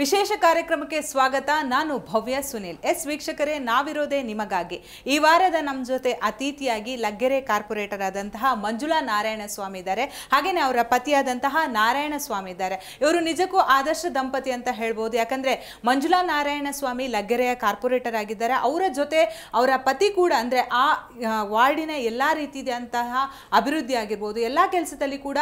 ವಿಶೇಷ ಕಾರ್ಯಕ್ರಮಕ್ಕೆ ಸ್ವಾಗತ ನಾನು ಭವ್ಯ ಸುನಿಲ್ ಎಸ್ ವೀಕ್ಷಕರೇ ನಾವಿರೋದೇ ನಿಮಗಾಗಿ ಈ ವಾರದ ನಮ್ಮ ಜೊತೆ ಅತಿಥಿಯಾಗಿ ಲಗ್ಗೆರೆ ಕಾರ್ಪೊರೇಟರ್ ಆದಂತಹ ಮಂಜುಳಾ ನಾರಾಯಣ ಸ್ವಾಮಿ ಇದ್ದಾರೆ ಹಾಗೆಯೇ ಅವರ ಪತಿಯಾದಂತಹ ನಾರಾಯಣ ಸ್ವಾಮಿ ಇದ್ದಾರೆ ಇವರು ನಿಜಕ್ಕೂ ಆದರ್ಶ ದಂಪತಿ ಅಂತ ಹೇಳ್ಬೋದು ಯಾಕಂದರೆ ಮಂಜುಳಾ ನಾರಾಯಣ ಸ್ವಾಮಿ ಲಗ್ಗೆರೆಯ ಕಾರ್ಪೊರೇಟರ್ ಆಗಿದ್ದಾರೆ ಅವರ ಜೊತೆ ಅವರ ಪತಿ ಕೂಡ ಅಂದರೆ ಆ ವಾರ್ಡಿನ ಎಲ್ಲ ರೀತಿಯಾದಂತಹ ಅಭಿವೃದ್ಧಿ ಆಗಿರ್ಬೋದು ಎಲ್ಲ ಕೆಲಸದಲ್ಲಿ ಕೂಡ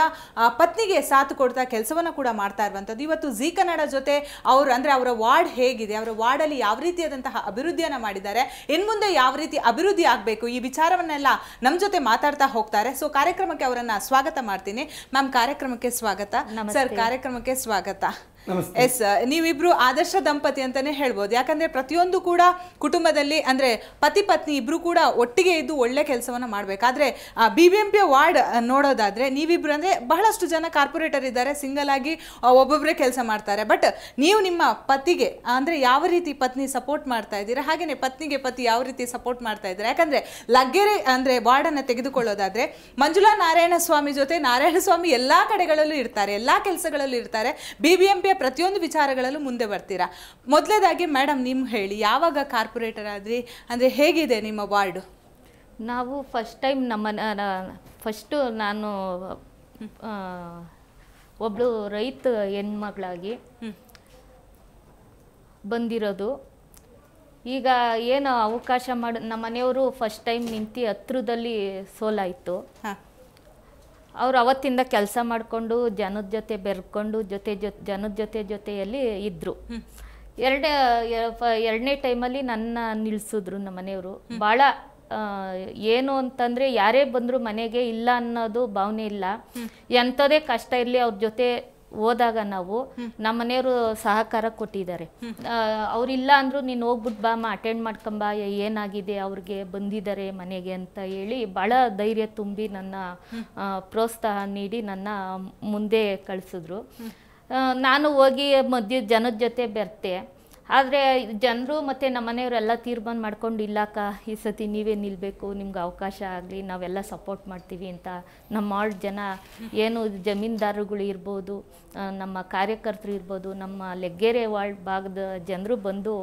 ಪತ್ನಿಗೆ ಸಾಥ್ ಕೊಡ್ತಾ ಕೆಲಸವನ್ನು ಕೂಡ ಮಾಡ್ತಾ ಇರುವಂಥದ್ದು ಇವತ್ತು ಜೀ ಕನ್ನಡ ಜೊತೆ ಅವರು ಅಂದರೆ ಅವರ ವಾರ್ಡ್ ಹೇಗಿದೆ ಅವರ ವಾರ್ಡಲ್ಲಿ ಯಾವ ರೀತಿಯಾದಂತಹ ಅಭಿವೃದ್ಧಿಯನ್ನು ಮಾಡಿದ್ದಾರೆ ಇನ್ನು ಮುಂದೆ ಯಾವ ರೀತಿ ಅಭಿವೃದ್ಧಿ ಆಗಬೇಕು ಈ ವಿಚಾರವನ್ನೆಲ್ಲ ನಮ್ಮ ಜೊತೆ ಮಾತಾಡ್ತಾ ಹೋಗ್ತಾರೆ ಸೊ ಕಾರ್ಯಕ್ರಮಕ್ಕೆ ಅವರನ್ನು ಸ್ವಾಗತ ಮಾಡ್ತೀನಿ ಮ್ಯಾಮ್ ಕಾರ್ಯಕ್ರಮಕ್ಕೆ ಸ್ವಾಗತ ಸರ್ ಕಾರ್ಯಕ್ರಮಕ್ಕೆ ಸ್ವಾಗತ ಎಸ್ ನೀವಿಬ್ರು ಆದರ್ಶ ದಂಪತಿ ಅಂತಾನೆ ಹೇಳ್ಬೋದು ಯಾಕಂದ್ರೆ ಪ್ರತಿಯೊಂದು ಕೂಡ ಕುಟುಂಬದಲ್ಲಿ ಅಂದ್ರೆ ಪತಿ ಪತ್ನಿ ಇಬ್ರು ಕೂಡ ಒಟ್ಟಿಗೆ ಇದ್ದು ಒಳ್ಳೆ ಕೆಲಸವನ್ನ ಮಾಡ್ಬೇಕಾದ್ರೆ B B M P ward ನೋಡೋದಾದ್ರೆ ನೀವಿಬ್ರು ಅಂದ್ರೆ ಬಹಳಷ್ಟು ಜನ ಕಾರ್ಪೊರೇಟರ್ ಇದ್ದಾರೆ ಸಿಂಗಲ್ ಆಗಿ ಒಬ್ಬೊಬ್ಬರೇ ಕೆಲಸ ಮಾಡ್ತಾರೆ ಬಟ್ ನೀವು ನಿಮ್ಮ ಪತಿಗೆ ಅಂದ್ರೆ ಯಾವ ರೀತಿ ಪತ್ನಿ ಸಪೋರ್ಟ್ ಮಾಡ್ತಾ ಇದ್ದೀರಾ ಹಾಗೇನೆ ಪತ್ನಿಗೆ ಪತಿ ಯಾವ ರೀತಿ ಸಪೋರ್ಟ್ ಮಾಡ್ತಾ ಇದ್ದಾರೆ ಯಾಕಂದ್ರೆ ಲಗ್ಗೆರೆ ಅಂದ್ರೆ ವಾರ್ಡ್ ಅನ್ನ ತೆಗೆದುಕೊಳ್ಳೋದಾದ್ರೆ ಮಂಜುಳಾ ನಾರಾಯಣ ಸ್ವಾಮಿ ಜೊತೆ ನಾರಾಯಣ ಸ್ವಾಮಿ ಎಲ್ಲಾ ಕಡೆಗಳಲ್ಲೂ ಇರ್ತಾರೆ ಎಲ್ಲಾ ಕೆಲಸಗಳಲ್ಲೂ ಇರ್ತಾರೆ ಬಿ ಬಿ ಎಂ ಪಿ ಅಂದರೆ ಪ್ರತಿಯೊಂದು ವಿಚಾರಗಳಲ್ಲೂ ಮುಂದೆ ಬರ್ತೀರಾ ಮೊದಲೇದಾಗಿ ಮೇಡಮ್ ನಿಮ್ಮ ಹೇಳಿ ಯಾವಾಗ ಕಾರ್ಪೊರೇಟರ್ ಆದ್ರಿ ಅಂದರೆ ಹೇಗಿದೆ ನಿಮ್ಮ ವಾರ್ಡು ನಾವು ಫಸ್ಟ್ ಟೈಮ್ ನಮ್ಮ ಫಸ್ಟು ನಾನು ಒಬ್ಬಳು ರೈತ ಹೆಣ್ಮಗಳಾಗಿ ಬಂದಿರೋದು ಈಗ ಏನು ಅವಕಾಶ ಮಾಡಿ ನಮ್ಮ ಮನೆಯವರು ಫಸ್ಟ್ ಟೈಮ್ ನಿಂತು ಹತ್ರದಲ್ಲಿ ಸೋಲಾಯಿತು ಅವ್ರು ಅವತ್ತಿಂದ ಕೆಲಸ ಮಾಡಿಕೊಂಡು ಜನದ ಜೊತೆ ಬೆರ್ಕೊಂಡು ಜೊತೆ ಜೊತೆ ಜನದ ಜೊತೆ ಜೊತೆಯಲ್ಲಿ ಇದ್ದರು ಎರಡ ಎರಡನೇ ಟೈಮಲ್ಲಿ ನನ್ನ ನಿಲ್ಸಿದ್ರು ನಮ್ಮ ಮನೆಯವರು ಭಾಳ ಏನು ಅಂತಂದ್ರೆ ಯಾರೇ ಬಂದರೂ ಮನೆಗೆ ಇಲ್ಲ ಅನ್ನೋದು ಭಾವನೆ ಇಲ್ಲ ಎಂಥದೇ ಕಷ್ಟ ಇರಲಿ ಅವ್ರ ಜೊತೆ ಹೋದಾಗ ನಾವು ನಮ್ಮ ಮನೆಯವರು ಸಹಕಾರ ಕೊಟ್ಟಿದ್ದಾರೆ ಅವರಿಲ್ಲ ಅಂದ್ರು ನೀನು ಹೋಗ್ಬಿಟ್ ಬಾ ಅಟೆಂಡ್ ಮಾಡ್ಕೊಂಬ ಏನಾಗಿದೆ ಅವ್ರಿಗೆ ಬಂದಿದ್ದಾರೆ ಮನೆಗೆ ಅಂತ ಹೇಳಿ ಭಾಳ ಧೈರ್ಯ ತುಂಬಿ ನನ್ನ ಪ್ರೋತ್ಸಾಹ ನೀಡಿ ನನ್ನ ಮುಂದೆ ಕಳಿಸಿದ್ರು ನಾನು ಹೋಗಿ ಮಧ್ಯ ಜನದ ಜೊತೆ ಬೆರ್ತೆ ಆದರೆ ಜನರು ಮತ್ತು ನಮ್ಮ ಮನೆಯವರೆಲ್ಲ ತೀರ್ಮಾನ ಮಾಡ್ಕೊಂಡು ಇಲ್ಲಕ್ಕ ಈ ಸತಿ ನೀವೇ ನಿಲ್ಲಬೇಕು ನಿಮ್ಗೆ ಅವಕಾಶ ಆಗಲಿ ನಾವೆಲ್ಲ ಸಪೋರ್ಟ್ ಮಾಡ್ತೀವಿ ಅಂತ ನಮ್ಮ ಆಳು ಜನ ಏನು ಜಮೀನ್ದಾರುಗಳು ಇರ್ಬೋದು ನಮ್ಮ ಕಾರ್ಯಕರ್ತರು ಇರ್ಬೋದು ನಮ್ಮ ಲೆಗ್ಗೆರೆ ವಾಳ್ ಭಾಗದ ಜನರು ಬಂದು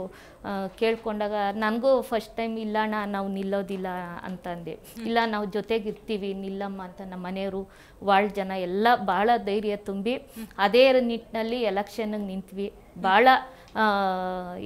ಕೇಳ್ಕೊಂಡಾಗ ನನಗೂ ಫಸ್ಟ್ ಟೈಮ್ ಇಲ್ಲಣ್ಣ ನಾವು ನಿಲ್ಲೋದಿಲ್ಲ ಅಂತಂದೆ ಇಲ್ಲ ನಾವು ಜೊತೆಗಿರ್ತೀವಿ ನಿಲ್ಲಮ್ಮ ಅಂತ ನಮ್ಮ ಮನೆಯವರು ವಾಳ್ ಜನ ಎಲ್ಲ ಭಾಳ ಧೈರ್ಯ ತುಂಬಿ ಅದೇ ನಿಟ್ಟಿನಲ್ಲಿ ಎಲೆಕ್ಷನ್ಗೆ ನಿಂತ್ವಿ ಭಾಳ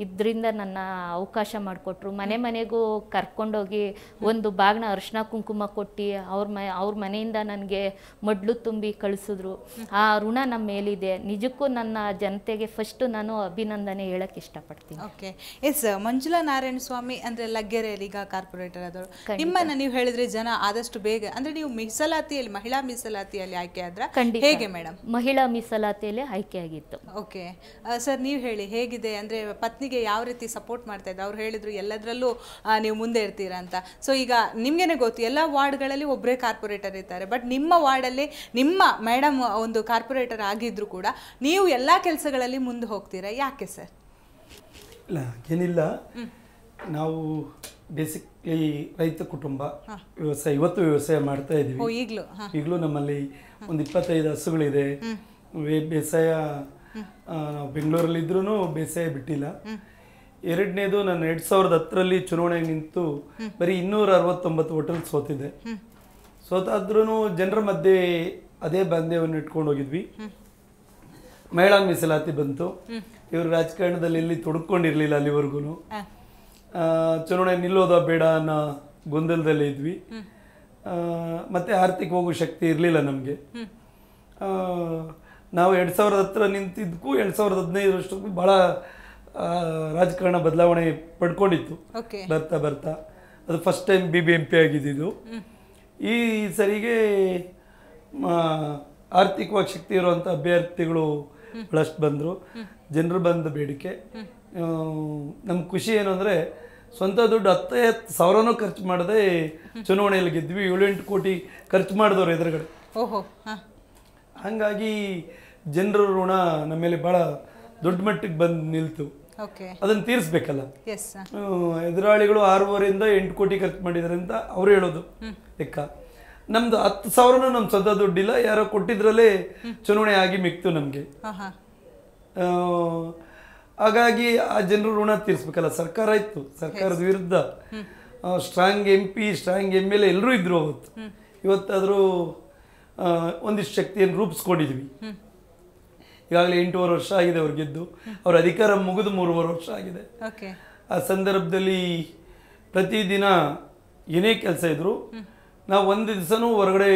ಇದರಿಂದ ನನ್ನ ಅವಕಾಶ ಮಾಡಿಕೊಟ್ರು ಮನೆ ಮನೆಗೂ ಕರ್ಕೊಂಡೋಗಿ ಒಂದು ಬಾಗ್ನ ಅರ್ಶಿನ ಕುಂಕುಮ ಕೊಟ್ಟು ಅವ್ರ ಮ ಅವ್ರ ಮನೆಯಿಂದ ನನಗೆ ಮಡ್ಲು ತುಂಬಿ ಕಳಿಸಿದ್ರು ಆ ಋಣ ನಮ್ಮ ಮೇಲಿದೆ ನಿಜಕ್ಕೂ ನನ್ನ ಜನತೆಗೆ ಫಸ್ಟು ನಾನು ಅಭಿನಂದನೆ ಹೇಳಕ್ಕೆ ಇಷ್ಟಪಡ್ತೀನಿ ಓಕೆ ಎಸ್ ಮಂಜುಳಾ ನಾರಾಯಣ ಸ್ವಾಮಿ ಅಂದರೆ ಲಗ್ಗೆರೆಯಲ್ಲಿ ಈಗ ಕಾರ್ಪೊರೇಟರ್ ಆದರು ನಿಮ್ಮನ್ನು ನೀವು ಹೇಳಿದ್ರೆ ಜನ ಆದಷ್ಟು ಬೇಗ ಅಂದರೆ ನೀವು ಮೀಸಲಾತಿಯಲ್ಲಿ ಮಹಿಳಾ ಮೀಸಲಾತಿಯಲ್ಲಿ ಆಯ್ಕೆ ಆದ್ರೆ ಹೇಗೆ ಮೇಡಮ್ ಮಹಿಳಾ ಮೀಸಲಾತಿಯಲ್ಲಿ ಆಯ್ಕೆ ಆಗಿತ್ತು ಓಕೆ ಸರ್ ನೀವು ಹೇಳಿ ಹೇಗೆ ಹೇಗಿದೆ ಅಂದರೆ ಪತ್ನಿಗೆ ಯಾವ ರೀತಿ ಸಪೋರ್ಟ್ ಮಾಡ್ತಾ ಇದ್ದಾರೆ ಅವ್ರು ಹೇಳಿದ್ರು ಎಲ್ಲದರಲ್ಲೂ ನೀವು ಮುಂದೆ ಇರ್ತೀರಾ ಅಂತ ಸೊ ಈಗ ನಿಮಗೇನೆ ಗೊತ್ತು ಎಲ್ಲ ವಾರ್ಡ್ಗಳಲ್ಲಿ ಒಬ್ಬರೇ ಕಾರ್ಪೊರೇಟರ್ ಇರ್ತಾರೆ ಬಟ್ ನಿಮ್ಮ ವಾರ್ಡಲ್ಲಿ ನಿಮ್ಮ ಮೇಡಮ್ ಒಂದು ಕಾರ್ಪೊರೇಟರ್ ಆಗಿದ್ರು ಕೂಡ ನೀವು ಎಲ್ಲ ಕೆಲಸಗಳಲ್ಲಿ ಮುಂದೆ ಹೋಗ್ತೀರಾ ಯಾಕೆ ಸರ್ ಇಲ್ಲ ಏನಿಲ್ಲ ನಾವು ಬೇಸಿಕ್ಲಿ ರೈತ ಕುಟುಂಬ ವ್ಯವಸಾಯ ಇವತ್ತು ವ್ಯವಸಾಯ ಮಾಡ್ತಾ ಇದ್ದೀವಿ ಈಗಲೂ ಈಗಲೂ ನಮ್ಮಲ್ಲಿ ಒಂದು ಇಪ್ಪತ್ತೈದು ಹಸುಗಳಿದೆ ಬೇಸಾಯ ನಾವು ಬೆಂಗಳೂರಲ್ಲಿ ಇದ್ರೂ ಬೇಸಾಯ ಬಿಟ್ಟಿಲ್ಲ ಎರಡನೇದು ನಾನು ಎರಡ್ ಸಾವಿರದ ಹತ್ತರಲ್ಲಿ ಚುನಾವಣೆ ನಿಂತು ಬರೀ ಇನ್ನೂರ ಅರವತ್ತೊಂಬತ್ತು ಹೋಟೆಲ್ ಸೋತಿದ್ದೆ ಸೋತಾದ್ರೂ ಜನರ ಮಧ್ಯೆ ಅದೇ ಬಾಂಧವ್ಯವನ್ನು ಇಟ್ಕೊಂಡು ಹೋಗಿದ್ವಿ ಮಹಿಳಾ ಮೀಸಲಾತಿ ಬಂತು ಇವರು ರಾಜಕಾರಣದಲ್ಲಿ ಎಲ್ಲಿ ತೊಡ್ಕೊಂಡಿರ್ಲಿಲ್ಲ ಅಲ್ಲಿವರೆಗೂ ಚುನಾವಣೆ ನಿಲ್ಲೋದ ಬೇಡ ಅನ್ನೋ ಗೊಂದಲದಲ್ಲೇ ಇದ್ವಿ ಮತ್ತೆ ಆರ್ಥಿಕ ಹೋಗೋ ಶಕ್ತಿ ಇರಲಿಲ್ಲ ನಮಗೆ ನಾವು ಎರಡು ಸಾವಿರದ ಹತ್ತಿರ ನಿಂತಿದ್ದಕ್ಕೂ ಎರಡು ಸಾವಿರದ ಹದಿನೈದರಷ್ಟು ಭಾಳ ರಾಜಕಾರಣ ಬದಲಾವಣೆ ಪಡ್ಕೊಂಡಿತ್ತು ಬರ್ತಾ ಬರ್ತಾ ಅದು first time B B M P ಆಗಿದ್ದಿದ್ದು ಈ ಸರಿಗೆ ಆರ್ಥಿಕವಾಗಿ ಶಕ್ತಿ ಇರುವಂಥ ಅಭ್ಯರ್ಥಿಗಳು ಭಾಳಷ್ಟು ಬಂದರು ಜನರು ಬಂದ ಬೇಡಿಕೆ ನಮ್ಮ ಖುಷಿ ಏನು ಅಂದರೆ ಸ್ವಂತ ದುಡ್ಡು ಹತ್ತೈ ಹತ್ತು ಸಾವಿರನೂ ಖರ್ಚು ಮಾಡದೆ ಚುನಾವಣೆಯಲ್ಲಿ ಗೆದ್ವಿ ಏಳೆಂಟು ಕೋಟಿ ಖರ್ಚು ಮಾಡಿದವರು ಎದುರುಗಡೆ ಹಾಗಾಗಿ ಜನರ ಋಣ ನಮ್ಮ ಮೇಲೆ ಬಹಳ ದೊಡ್ಡ ಮಟ್ಟಕ್ಕೆ ಬಂದು ನಿಲ್ತು ಅದನ್ನು ತೀರಿಸ್ಬೇಕಲ್ಲ ಎದುರಾಳಿಗಳು ಆರೂವರೆಯಿಂದ ಎಂಟು ಕೋಟಿ ಖರ್ಚು ಮಾಡಿದ್ದಾರೆ ಅಂತ ಅವ್ರು ಹೇಳೋದು ಲೆಕ್ಕ ನಮ್ದು ಹತ್ತು ಸಾವಿರನೂ ನಮ್ ಸ್ವಂತ ದುಡ್ಡಿಲ್ಲ ಯಾರೋ ಕೊಟ್ಟಿದ್ರಲ್ಲೇ ಚುನಾವಣೆ ಆಗಿ ಮಿಕ್ತು ನಮಗೆ ಹಾಗಾಗಿ ಆ ಜನರು ಋಣ ತೀರಿಸ್ಬೇಕಲ್ಲ ಸರ್ಕಾರ ಇತ್ತು ಸರ್ಕಾರದ ವಿರುದ್ಧ strong M P strong M L A ಎಲ್ಲರೂ ಇದ್ರು ಅವತ್ತು ಇವತ್ತಾದರೂ ಒಂದಿಷ್ಟು ಶಕ್ತಿಯನ್ನು ರೂಪಿಸ್ಕೊಂಡಿದ್ವಿ ಈಗಾಗಲೇ ಎಂಟೂವರೆ ವರ್ಷ ಆಗಿದೆ ಅವ್ರಿಗೆ ಅವರ ಅವ್ರ ಅಧಿಕಾರ ಮುಗಿದು ಮೂರುವರೆ ವರ್ಷ ಆಗಿದೆ ಆ ಸಂದರ್ಭದಲ್ಲಿ ಪ್ರತಿದಿನ ಏನೇ ಕೆಲಸ ಇದ್ರು ನಾವು ಒಂದು ದಿವಸನೂ ಹೊರಗಡೆ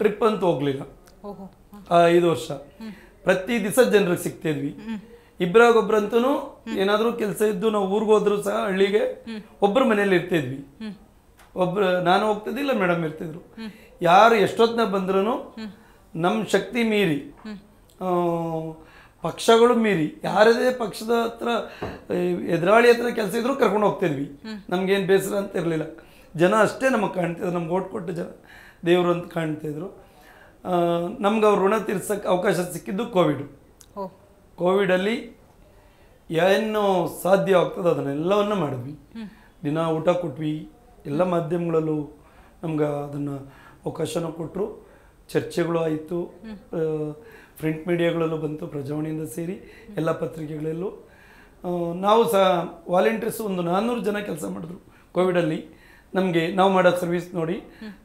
ಟ್ರಿಪ್ ಅಂತ ಹೋಗ್ಲಿಲ್ಲ ಐದು ವರ್ಷ ಪ್ರತಿ ದಿವಸ ಜನರಿಗೆ ಸಿಗ್ತಿದ್ವಿ ಇಬ್ಬರಾಗೊಬ್ಬರಂತೂ ಏನಾದರೂ ಕೆಲಸ ಇದ್ದು ನಾವು ಊರಿಗೆ ಹೋದ್ರು ಸಹ ಹಳ್ಳಿಗೆ ಒಬ್ಬರು ಮನೇಲಿ ಇರ್ತಿದ್ವಿ ಒಬ್ರು ನಾನು ಹೋಗ್ತಿದ್ದಿಲ್ಲ ಮೇಡಮ್ ಇರ್ತಿದ್ರು ಯಾರು ಎಷ್ಟೊತ್ತಿನ ಬಂದ್ರೂ ನಮ್ಮ ಶಕ್ತಿ ಮೀರಿ ಪಕ್ಷಗಳು ಮೀರಿ ಯಾರದೇ ಪಕ್ಷದ ಹತ್ರ ಎದುರಾಳಿ ಹತ್ರ ಕೆಲಸ ಇದ್ರು ಕರ್ಕೊಂಡು ಹೋಗ್ತಿದ್ವಿ ನಮ್ಗೇನು ಬೇಸರ ಅಂತ ಇರಲಿಲ್ಲ ಜನ ಅಷ್ಟೇ ನಮಗೆ ಕಾಣ್ತಿದ್ರು ನಮ್ಗೆ ಓಟ್ ಕೊಟ್ಟ ಜನ ದೇವರು ಅಂತ ಕಾಣ್ತಿದ್ರು ನಮ್ಗೆ ಅವ್ರು ಋಣ ತೀರ್ಸೋಕ್ಕೆ ಅವಕಾಶ ಸಿಕ್ಕಿದ್ದು ಕೋವಿಡು ಕೋವಿಡಲ್ಲಿ ಏನು ಸಾಧ್ಯ ಆಗ್ತದೆ ಅದನ್ನೆಲ್ಲವನ್ನು ಮಾಡಿದ್ವಿ ದಿನ ಊಟ ಕೊಟ್ವಿ ಎಲ್ಲ ಮಾಧ್ಯಮಗಳಲ್ಲೂ ನಮ್ಗೆ ಅದನ್ನು ಅವಕಾಶನೂ ಕೊಟ್ಟರು ಚರ್ಚೆಗಳು ಆಯಿತು ಪ್ರಿಂಟ್ ಮೀಡಿಯಾಗಳಲ್ಲೂ ಬಂತು ಪ್ರಜಾವಾಣಿಯಿಂದ ಸೇರಿ ಎಲ್ಲ ಪತ್ರಿಕೆಗಳಲ್ಲೂ ನಾವು ಸಹ ವಾಲಂಟಿಯರ್ಸ್ ಒಂದು ನಾನ್ನೂರು ಜನ ಕೆಲಸ ಮಾಡಿದ್ರು ಕೋವಿಡಲ್ಲಿ ನಮಗೆ ನಾವು ಮಾಡೋ ಸರ್ವಿಸ್ ನೋಡಿ